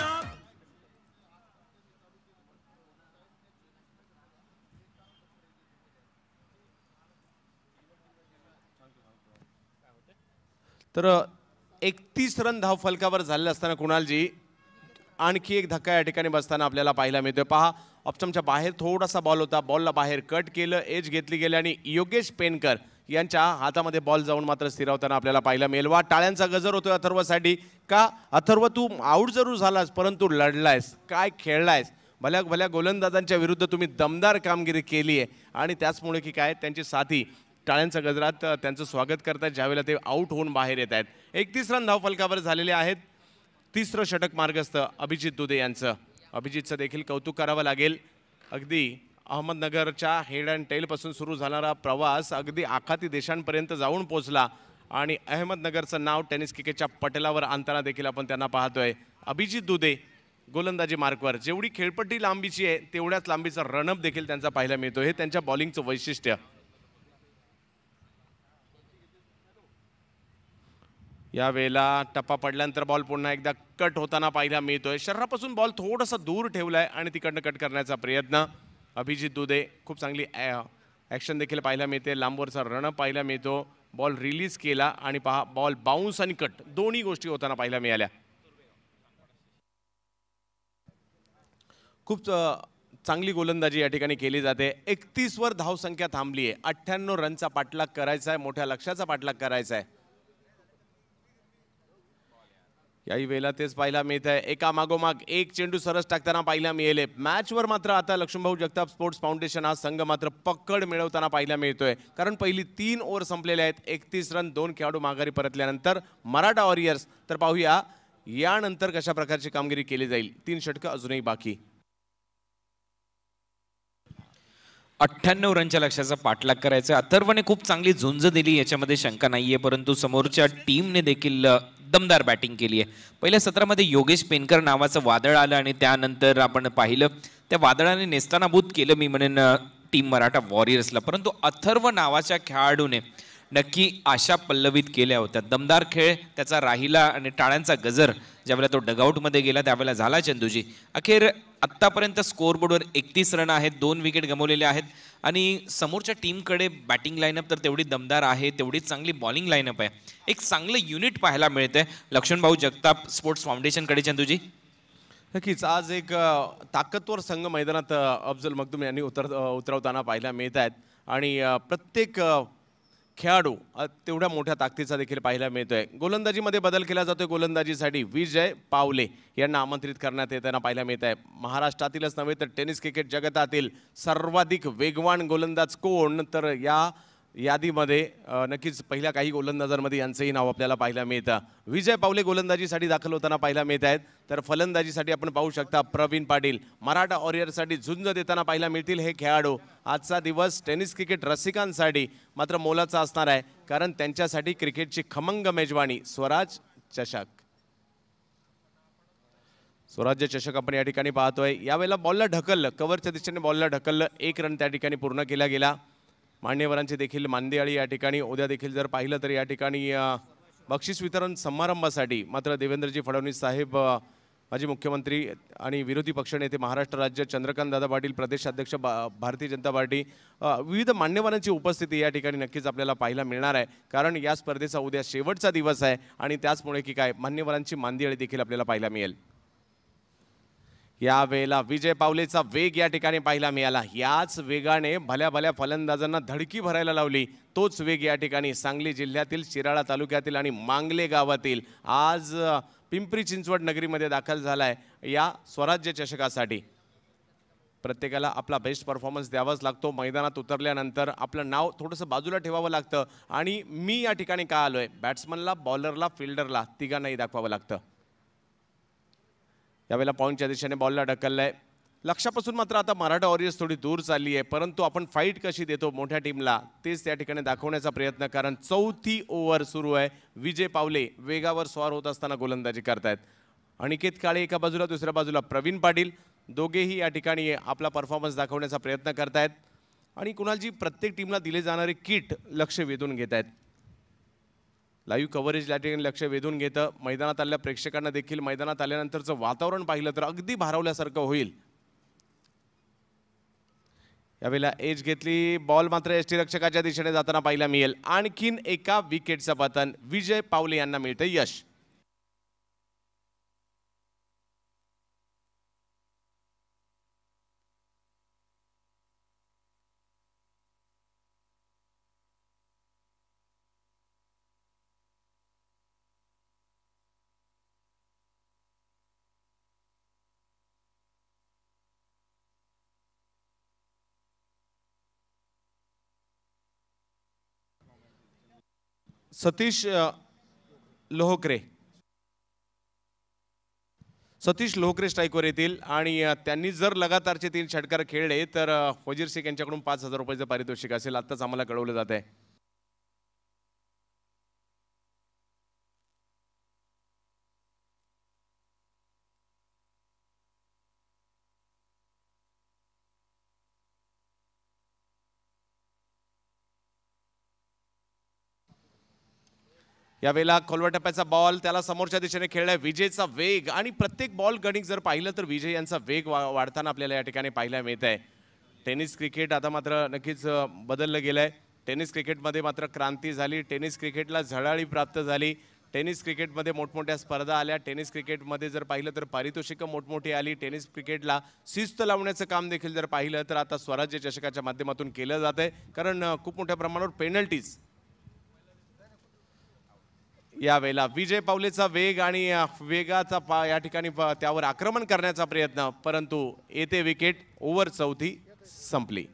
तर एकतीस रन धाव फलकावर झालेले असताना कुणालजी आणखी एक धक्का या ठिकाणी बसताना आपल्याला पाहायला मिळतोय पहा ऑप्शनच्या बाहेर थोडासा बॉल होता बॉलला बाहेर कट केलं एज घेतली गेली आणि योगेश पेनकर यांच्या हातामध्ये बॉल जाऊन मात्र स्थिरावताना आपल्याला पाहायला मिळेल वा टाळ्यांचा गजर होतोय अथर्वसाठी का अथर्व तू आऊट जरूर झालास परंतु लढलायस काय खेळलायस भल्या भल्या गोलंदाजांच्या विरुद्ध तुम्ही दमदार कामगिरी केली आहे आणि त्याचमुळे की काय त्यांची साथी टाळ्यांच्या गजरात त्यांचं स्वागत करतात ज्यावेळेला ते आऊट होऊन बाहेर येत आहेत एकतीस रन धावफलकावर झालेले आहेत तिसरं षटक मार्गस्थ अभिजित दुधे यांचं अभिजितचं देखील कौतुक करावं लागेल अगदी अहमदनगरच्या हेड अँड टेलपासून सुरू झाणारा प्रवास अगदी आखाती देशांपर्यंत जाऊन पोचला आणि अहमदनगरचं नाव टेनिस क्रिकेटच्या पटलावर आणताना देखील आपण त्यांना पाहतोय अभिजित दुधे गोलंदाजी मार्कवर जेवढी खेळपट्टी लांबीची आहे तेवढ्याच लांबीचा रनअप देखील त्यांचा पाहायला मिळतो हे त्यांच्या बॉलिंगचं वैशिष्ट्य या वेळेला टप्पा पडल्यानंतर बॉल पुन्हा एकदा कट होताना पाहायला मिळतोय शरीरापासून बॉल थोडासा दूर ठेवलाय आहे आणि तिकडनं कट करण्याचा प्रयत्न अभिजित दुधे खूप चांगली ॲक्शन देखील पाहायला मिळते लांबवरचा रण पाहायला मिळतो बॉल रिलीज केला आणि पहा बॉल बाउन्स आणि कट दोन्ही गोष्टी होताना पाहायला मिळाल्या खूप चांगली गोलंदाजी या ठिकाणी केली जाते एकतीसवर धावसंख्या थांबली आहे अठ्ठ्याण्णव रनचा पाठलाग करायचा आहे मोठ्या लक्ष्याचा पाठलाग करायचा आहे याही वेळेला तेच पाहायला मिळत आहे एका मागोमाग एक चेंडू सरस टाकताना पाहायला मिळेल मॅचवर मात्र आता लक्ष्मीभाऊ जगताप स्पोर्ट्स फाउंडेशन हा संघ मात्र पकड मिळवताना पाहायला मिळतोय कारण पहिली तीन ओव्हर संपलेले आहेत एकतीस रन दोन खेळाडू माघारी परतल्यानंतर मराठा वॉरियर्स तर पाहूया यानंतर कशा प्रकारची कामगिरी केली जाईल तीन षटकं अजूनही बाकी अठ्ठ्याण्णव रनच्या लक्ष्याचा पाठलाग करायचा अथर्वने खूप चांगली झुंज दिली याच्यामध्ये शंका नाहीये परंतु समोरच्या टीमने देखील दमदार बॅटिंग केली आहे पहिल्या सत्रामध्ये योगेश पेनकर नावाचं वादळ आलं आणि त्यानंतर आपण पाहिलं त्या वादळाने नेस्तानाभूत केलं मी म्हणेन टीम मराठा वॉरियर्सला परंतु अथर्व नावाच्या खेळाडूने नक्की आशा पल्लवित केल्या होत्या दमदार खेळ त्याचा राहिला आणि टाळ्यांचा गजर ज्यावेळेला तो डगआउटमध्ये गेला त्यावेळेला झाला चंदूजी अखेर आत्तापर्यंत स्कोरबोर्डवर एकतीस रन आहेत दोन विकेट गमवलेले आहेत आणि समोरच्या टीमकडे बॅटिंग लाईनअप तर तेवढी दमदार आहे तेवढीच चांगली बॉलिंग लाईनअप आहे एक चांगलं युनिट पाहायला लक्ष्मण लक्ष्मणभाऊ जगताप स्पोर्ट्स फाउंडेशनकडे चंदूजी नक्कीच आज एक ताकदवर संघ मैदानात अफजल मकदूम यांनी उतर उतरवताना पाहायला मिळत आहेत आणि प्रत्येक खेळाडू तेवढ्या मोठ्या ताकदीचा देखील पाहायला मिळतोय गोलंदाजीमध्ये बदल केला जातोय गोलंदाजीसाठी विजय पावले यांना आमंत्रित करण्यात येताना पाहायला मिळत आहे महाराष्ट्रातीलच नव्हे तर टेनिस क्रिकेट जगतातील सर्वाधिक वेगवान गोलंदाज कोण तर या यादीमध्ये नक्कीच पहिल्या काही गोलंदाजांमध्ये यांचंही नाव आपल्याला पाहायला मिळतं विजय पावले गोलंदाजीसाठी दाखल होताना पाहायला मिळत आहेत तर फलंदाजीसाठी आपण पाहू शकता प्रवीण पाटील मराठा वॉरियरसाठी झुंज देताना पाहायला मिळतील हे खेळाडू आजचा दिवस टेनिस क्रिकेट रसिकांसाठी मात्र मोलाचा असणार आहे कारण त्यांच्यासाठी क्रिकेटची खमंग मेजवानी स्वराज चषक स्वराज्य चषक आपण या ठिकाणी पाहतोय यावेळेला बॉलला ढकललं कव्हरच्या दिशेने बॉलला ढकललं एक रन त्या ठिकाणी पूर्ण केला गेला मान्यवरांचे देखील मानदेयाळी या ठिकाणी उद्या देखील जर पाहिलं तर या ठिकाणी बक्षीस वितरण समारंभासाठी मात्र देवेंद्रजी फडणवीस साहेब माजी मुख्यमंत्री आणि विरोधी पक्षनेते महाराष्ट्र राज्य चंद्रकांत दादा पाटील प्रदेशाध्यक्ष बा भारतीय जनता पार्टी विविध मान्यवरांची उपस्थिती या ठिकाणी नक्कीच आपल्याला पाहायला मिळणार आहे कारण या स्पर्धेचा उद्या शेवटचा दिवस आहे आणि त्याचमुळे की काय मान्यवरांची मानदियाळी देखील आपल्याला पाहायला मिळेल या वेळेला विजय पावलेचा वेग या ठिकाणी पाहायला मिळाला याच वेगाने भल्या भल्या फलंदाजांना धडकी भरायला लावली तोच वेग या ठिकाणी सांगली जिल्ह्यातील शिराळा तालुक्यातील आणि मांगले गावातील आज पिंपरी चिंचवड नगरीमध्ये दाखल झाला आहे या स्वराज्य चषकासाठी प्रत्येकाला आपला बेस्ट परफॉर्मन्स द्यावाच लागतो मैदानात उतरल्यानंतर आपलं नाव थोडंसं बाजूला ठेवावं लागतं आणि मी या ठिकाणी का आलो आहे बॅट्समनला बॉलरला फिल्डरला तिघांनाही दाखवावं लागतं यावेळेला पॉईंटच्या दिशेने बॉलला ढकललं आहे लक्षापासून मात्र आता मराठा वॉरियर्स थोडी दूर चालली आहे परंतु आपण फाईट कशी देतो मोठ्या टीमला तेच त्या ठिकाणी दाखवण्याचा प्रयत्न कारण चौथी ओव्हर सुरू आहे विजय पावले वेगावर स्वार होत असताना गोलंदाजी करतायत अनिकेत काळे एका बाजूला दुसऱ्या बाजूला प्रवीण पाटील दोघेही या ठिकाणी आपला परफॉर्मन्स दाखवण्याचा प्रयत्न करतायत आणि कुणालजी प्रत्येक टीमला दिले जाणारे किट लक्ष वेधून घेत आहेत लाईव्ह कव्हरेज या ठिकाणी लक्ष वेधून घेतं मैदानात आलेल्या प्रेक्षकांना देखील मैदानात आल्यानंतरचं वातावरण पाहिलं तर अगदी भारवल्यासारखं होईल यावेळेला एज घेतली बॉल मात्र रक्षकाच्या दिशेने जाताना पाहायला मिळेल आणखीन एका विकेटचं पतन विजय पावले यांना मिळतं यश सतीश लोहकरे सतीश लोहकरे स्ट्राईकवर येतील आणि त्यांनी जर लगातारचे तीन षटकार खेळले तर फजीर शेख यांच्याकडून पाच हजार रुपयाचं पारितोषिक असेल आत्ताच आम्हाला कळवलं जात आहे यावेळेला खोलवा बॉल त्याला समोरच्या दिशेने खेळलाय विजयचा वेग आणि प्रत्येक बॉल गणिक जर पाहिलं तर विजय यांचा वेग वा वाढताना आपल्याला या ठिकाणी पाहायला मिळत आहे टेनिस क्रिकेट आता मात्र नक्कीच बदललं गेलं आहे टेनिस क्रिकेटमध्ये मात्र क्रांती झाली टेनिस क्रिकेटला झळाळी प्राप्त झाली टेनिस क्रिकेटमध्ये मोठमोठ्या स्पर्धा आल्या टेनिस क्रिकेटमध्ये जर पाहिलं तर पारितोषिकं मोठमोठी आली टेनिस क्रिकेटला शिस्त लावण्याचं काम देखील जर पाहिलं तर आता स्वराज्य चषकाच्या माध्यमातून केलं जातं आहे कारण खूप मोठ्या प्रमाणावर पेनल्टीज यावेळेला विजय पावलेचा वेग आणि वेगाचा पा या ठिकाणी त्यावर आक्रमण करण्याचा प्रयत्न परंतु येते विकेट ओव्हर चौथी संपली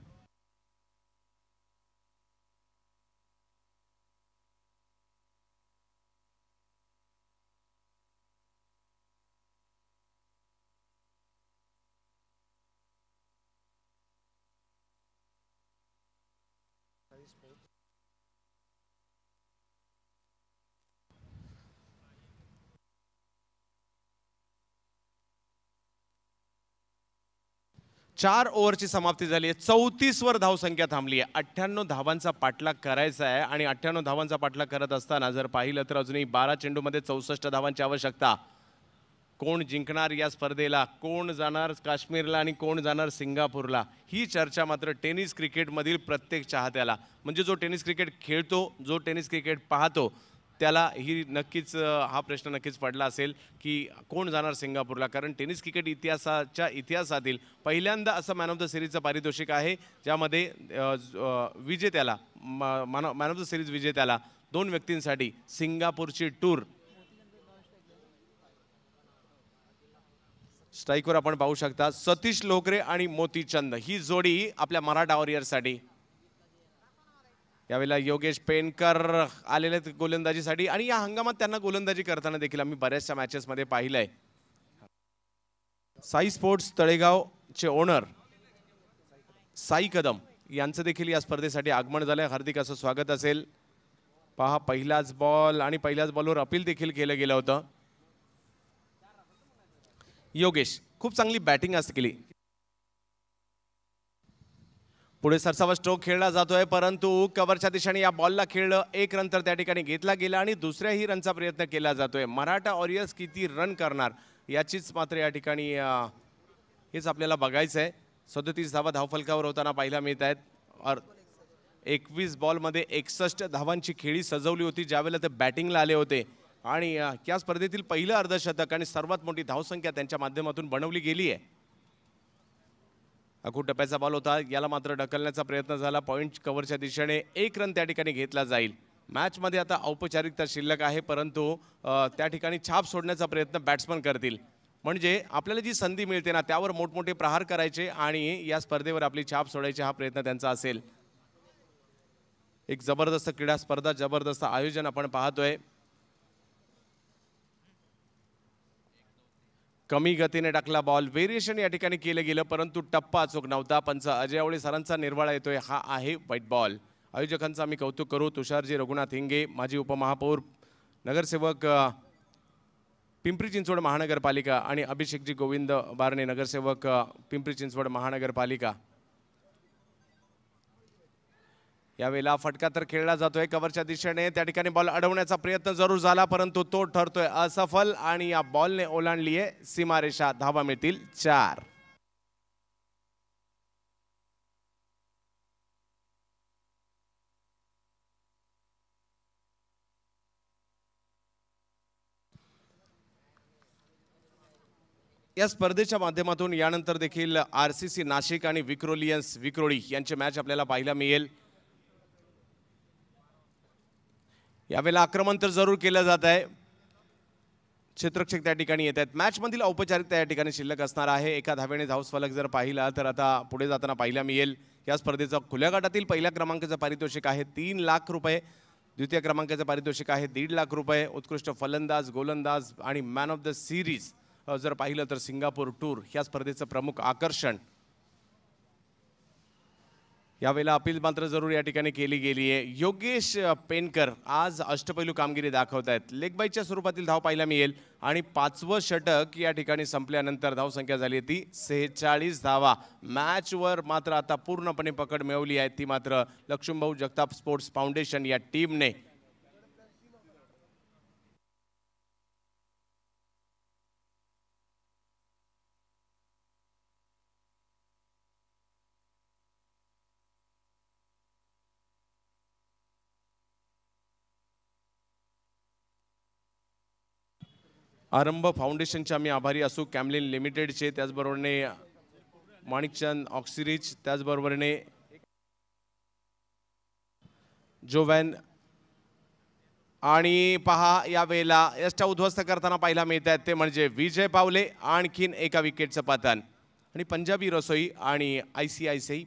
चार ओव्हरची समाप्ती झाली आहे चौतीसवर धावसंख्या थांबली आहे अठ्ठ्याण्णव धावांचा पाठलाग करायचा आहे आणि अठ्ठ्याण्णव धावांचा पाठलाग करत असताना जर पाहिलं तर अजूनही बारा चेंडूमध्ये चौसष्ट धावांची आवश्यकता कोण जिंकणार या स्पर्धेला कोण जाणार काश्मीरला आणि कोण जाणार सिंगापूरला ही चर्चा मात्र टेनिस क्रिकेटमधील प्रत्येक चाहत्याला म्हणजे जो टेनिस क्रिकेट खेळतो जो टेनिस क्रिकेट पाहतो त्याला ही नक्कीच हा प्रश्न नक्कीच पडला असेल की कोण जाणार सिंगापूरला कारण टेनिस क्रिकेट इतिहासाच्या इतिहासातील पहिल्यांदा असं मॅन ऑफ द सिरीजचं पारितोषिक आहे ज्यामध्ये विजेत्याला man man of the series विजेत्याला दोन व्यक्तींसाठी सिंगापूरची टूर स्ट्राईकवर आपण पाहू शकता सतीश लोकरे आणि मोतीचंद ही जोडी आपल्या मराठा वॉरियरसाठी यावेळेला योगेश पेनकर आलेले आहेत गोलंदाजीसाठी आणि या हंगामात त्यांना गोलंदाजी करताना देखील आम्ही बऱ्याचशा मॅचेसमध्ये पाहिलं आहे साई स्पोर्ट्स तळेगावचे ओनर साई कदम यांचं देखील या स्पर्धेसाठी आगमन झालं आहे हार्दिक असं स्वागत असेल पहा पहिलाच बॉल आणि पहिल्याच बॉलवर अपील देखील केलं गेलं होतं योगेश खूप चांगली बॅटिंग असं केली पुढे सरसावा स्ट्रोक खेळला जातोय परंतु कव्हरच्या दिशेने या बॉलला खेळलं एक रन तर त्या ठिकाणी घेतला गेला आणि दुसऱ्याही रनचा प्रयत्न केला जातोय मराठा ऑरियस किती रन करणार याचीच मात्र या ठिकाणी हेच आपल्याला बघायचं आहे सदतीस धावा धावफलकावर होताना पाहायला मिळत आहेत और एकवीस बॉलमध्ये एकसष्ट धावांची खेळी सजवली होती ज्यावेळेला ते बॅटिंगला आले होते आणि या स्पर्धेतील पहिलं अर्धशतक आणि सर्वात मोठी धावसंख्या त्यांच्या माध्यमातून बनवली गेली आहे अखू टप्प्याचा बॉल होता याला मात्र ढकलण्याचा प्रयत्न झाला पॉईंट कव्हरच्या दिशेने एक रन त्या ठिकाणी घेतला जाईल मॅचमध्ये आता औपचारिकता शिल्लक आहे परंतु त्या ठिकाणी छाप सोडण्याचा प्रयत्न बॅट्समन करतील म्हणजे आपल्याला जी संधी मिळते ना त्यावर मोठमोठे प्रहार करायचे आणि या स्पर्धेवर आपली छाप सोडायची हा प्रयत्न त्यांचा असेल एक जबरदस्त क्रीडा स्पर्धा जबरदस्त आयोजन आपण पाहतोय कमी गतीने टाकला बॉल व्हेरिएशन या ठिकाणी केलं गेलं परंतु टप्पा अचूक नव्हता पंच अजय आवळे सरांचा निर्वाळा येतोय हा आहे व्हाईट बॉल आयोजकांचं आम्ही कौतुक करू तुषारजी रघुनाथ हिंगे माजी उपमहापौर नगरसेवक पिंपरी चिंचवड महानगरपालिका आणि अभिषेकजी गोविंद बारणे नगरसेवक पिंपरी चिंचवड महानगरपालिका यावेळेला फटका तर खेळला जातोय कव्हरच्या दिशेने त्या ठिकाणी बॉल अडवण्याचा प्रयत्न जरूर झाला परंतु तो ठरतोय असफल आणि या बॉलने ओलांडली सीमारेषा धावा मिळतील चार या स्पर्धेच्या माध्यमातून यानंतर देखील आर सी सी नाशिक आणि विक्रोलियन्स विक्रोळी यांची मॅच आपल्याला पाहायला मिळेल यावेळेला आक्रमण तर जरूर केलं जात आहे क्षेत्रक्षक त्या ठिकाणी येत आहेत मॅचमधील औपचारिकता या ठिकाणी शिल्लक असणार आहे एका धावेने फलक जर पाहिला तर आता पुढे जाताना पाहिला मिळेल या स्पर्धेचा खुल्या गटातील पहिल्या क्रमांकाचं पारितोषिक आहे तीन लाख रुपये द्वितीय क्रमांकाचं पारितोषिक आहे दीड लाख रुपये उत्कृष्ट फलंदाज गोलंदाज आणि मॅन ऑफ द सिरीज जर पाहिलं तर सिंगापूर टूर या स्पर्धेचं प्रमुख आकर्षण यावेळेला अपील मात्र जरूर या ठिकाणी केली गेली आहे योगेश पेनकर आज अष्टपैलू कामगिरी दाखवत आहेत लेगबाईच्या स्वरूपातील धाव पाहायला मिळेल आणि पाचवं षटक या ठिकाणी संपल्यानंतर धावसंख्या झाली ती सेहेचाळीस धावा मॅचवर मात्र आता पूर्णपणे पकड मिळवली आहे ती मात्र लक्ष्मीभाऊ जगताप स्पोर्ट्स फाउंडेशन या टीमने आरंभ फाउंडेशनचे आम्ही आभारी असू कॅमलिन लिमिटेडचे त्याचबरोबरने माणिकचंद ऑक्सिरीज त्याचबरोबरने जोवॅन आणि पहा यावेळेला यष्टा उद्ध्वस्त करताना पाहायला मिळत आहेत ते म्हणजे विजय पावले आणखीन एका विकेटचं पतन आणि पंजाबी रसोई आणि I C I C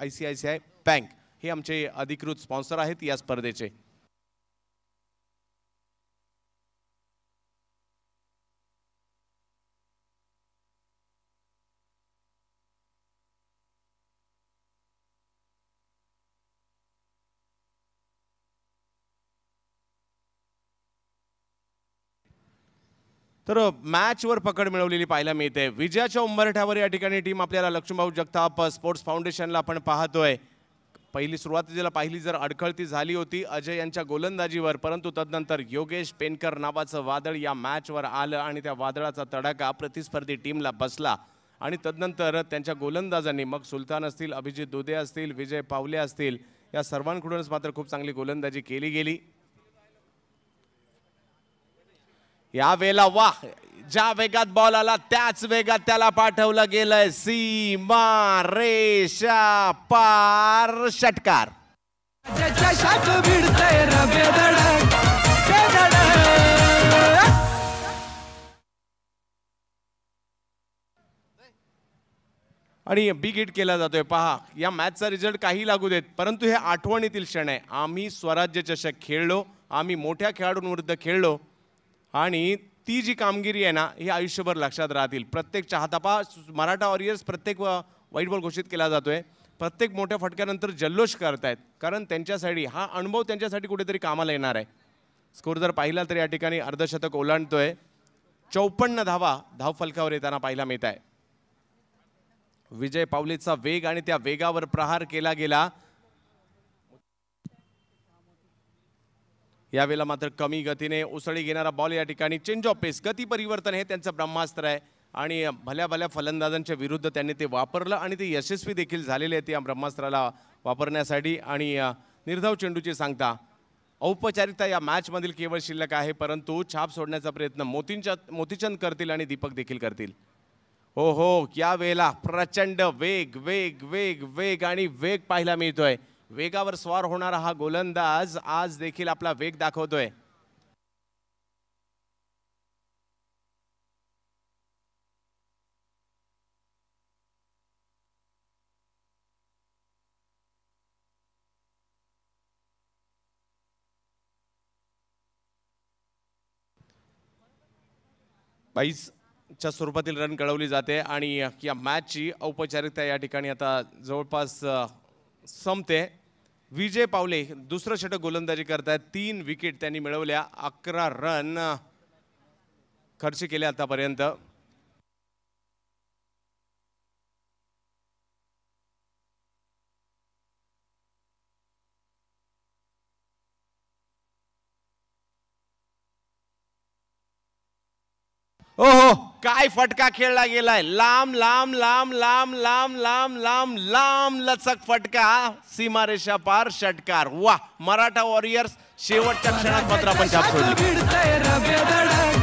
I C I C I bank हे आमचे अधिकृत स्पॉन्सर आहेत या स्पर्धेचे तर मॅचवर पकड मिळवलेली पाहायला मिळते विजयाच्या उंबरठ्यावर या ठिकाणी टीम आपल्याला लक्ष्मीभाऊ जगताप स्पोर्ट्स फाउंडेशनला आपण पाहतोय पहिली सुरुवातीला पाहिली जर अडखळती झाली होती अजय यांच्या गोलंदाजीवर परंतु तदनंतर योगेश पेनकर नावाचं वादळ या मॅचवर आलं आणि त्या वादळाचा तडाखा प्रतिस्पर्धी टीमला बसला आणि तदनंतर त्यांच्या गोलंदाजांनी मग सुलतान असतील अभिजित दुदे असतील विजय पावले असतील या सर्वांकडूनच मात्र खूप चांगली गोलंदाजी केली गेली या वेळेला वा ज्या वेगात बॉल आला त्याच वेगात त्याला पाठवलं गेलंय सीमा रेषा पार षटकार आणि बिग हिट केला जातोय पहा या मॅचचा रिझल्ट काही लागू देत परंतु हे आठवणीतील क्षण आहे आम्ही स्वराज्य चषक खेळलो आम्ही मोठ्या खेळाडूंविरुद्ध खेळलो आणि ती जी कामगिरी आहे ना ही आयुष्यभर लक्षात राहतील प्रत्येक चाहतापा मराठा वॉरियर्स प्रत्येक वाईट बॉल घोषित केला जातो आहे प्रत्येक मोठ्या फटक्यानंतर जल्लोष आहेत कारण त्यांच्यासाठी हा अनुभव त्यांच्यासाठी कुठेतरी कामाला येणार आहे स्कोर जर पाहिला तर या ठिकाणी अर्धशतक ओलांडतोय चौपन्न धावा फलकावर येताना पाहायला मिळत आहे विजय पावलेचा वेग आणि त्या वेगावर प्रहार केला गेला यावेळेला मात्र कमी गतीने उसळी घेणारा बॉल या ठिकाणी चेंज ऑफ पेस गती परिवर्तन हे त्यांचं ब्रह्मास्त्र आहे आणि भल्या भल्या फलंदाजांच्या विरुद्ध त्यांनी ते वापरलं आणि ते यशस्वी देखील झालेले आहेत या ब्रह्मास्त्राला वापरण्यासाठी आणि निर्धाव चेंडूची सांगता औपचारिकता या मॅचमधील केवळ शिल्लक आहे परंतु छाप सोडण्याचा प्रयत्न मोतींच्या मोतीचंद करतील आणि दीपक देखील करतील हो हो या प्रचंड वेग वेग वेग वेग आणि वेग पाहायला मिळतोय वेगावर स्वार होणारा हा गोलंदाज आज देखील आपला वेग दाखवतोय बाईस च्या स्वरूपातील रन कळवली जाते आणि या मॅचची औपचारिकता या ठिकाणी आता जवळपास संपते विजय पावले दुसरं षटक गोलंदाजी करतायत तीन विकेट त्यांनी मिळवल्या अकरा रन खर्च केले आतापर्यंत ओहो काय फटका खेळला गेलाय लांब लांब लांब लांब लांब लांब लांब लांब लचक फटका सीमारेषा पार षटकार वा मराठा वॉरियर्स शेवटच्या क्षणात मात्र आपण छाप सोडली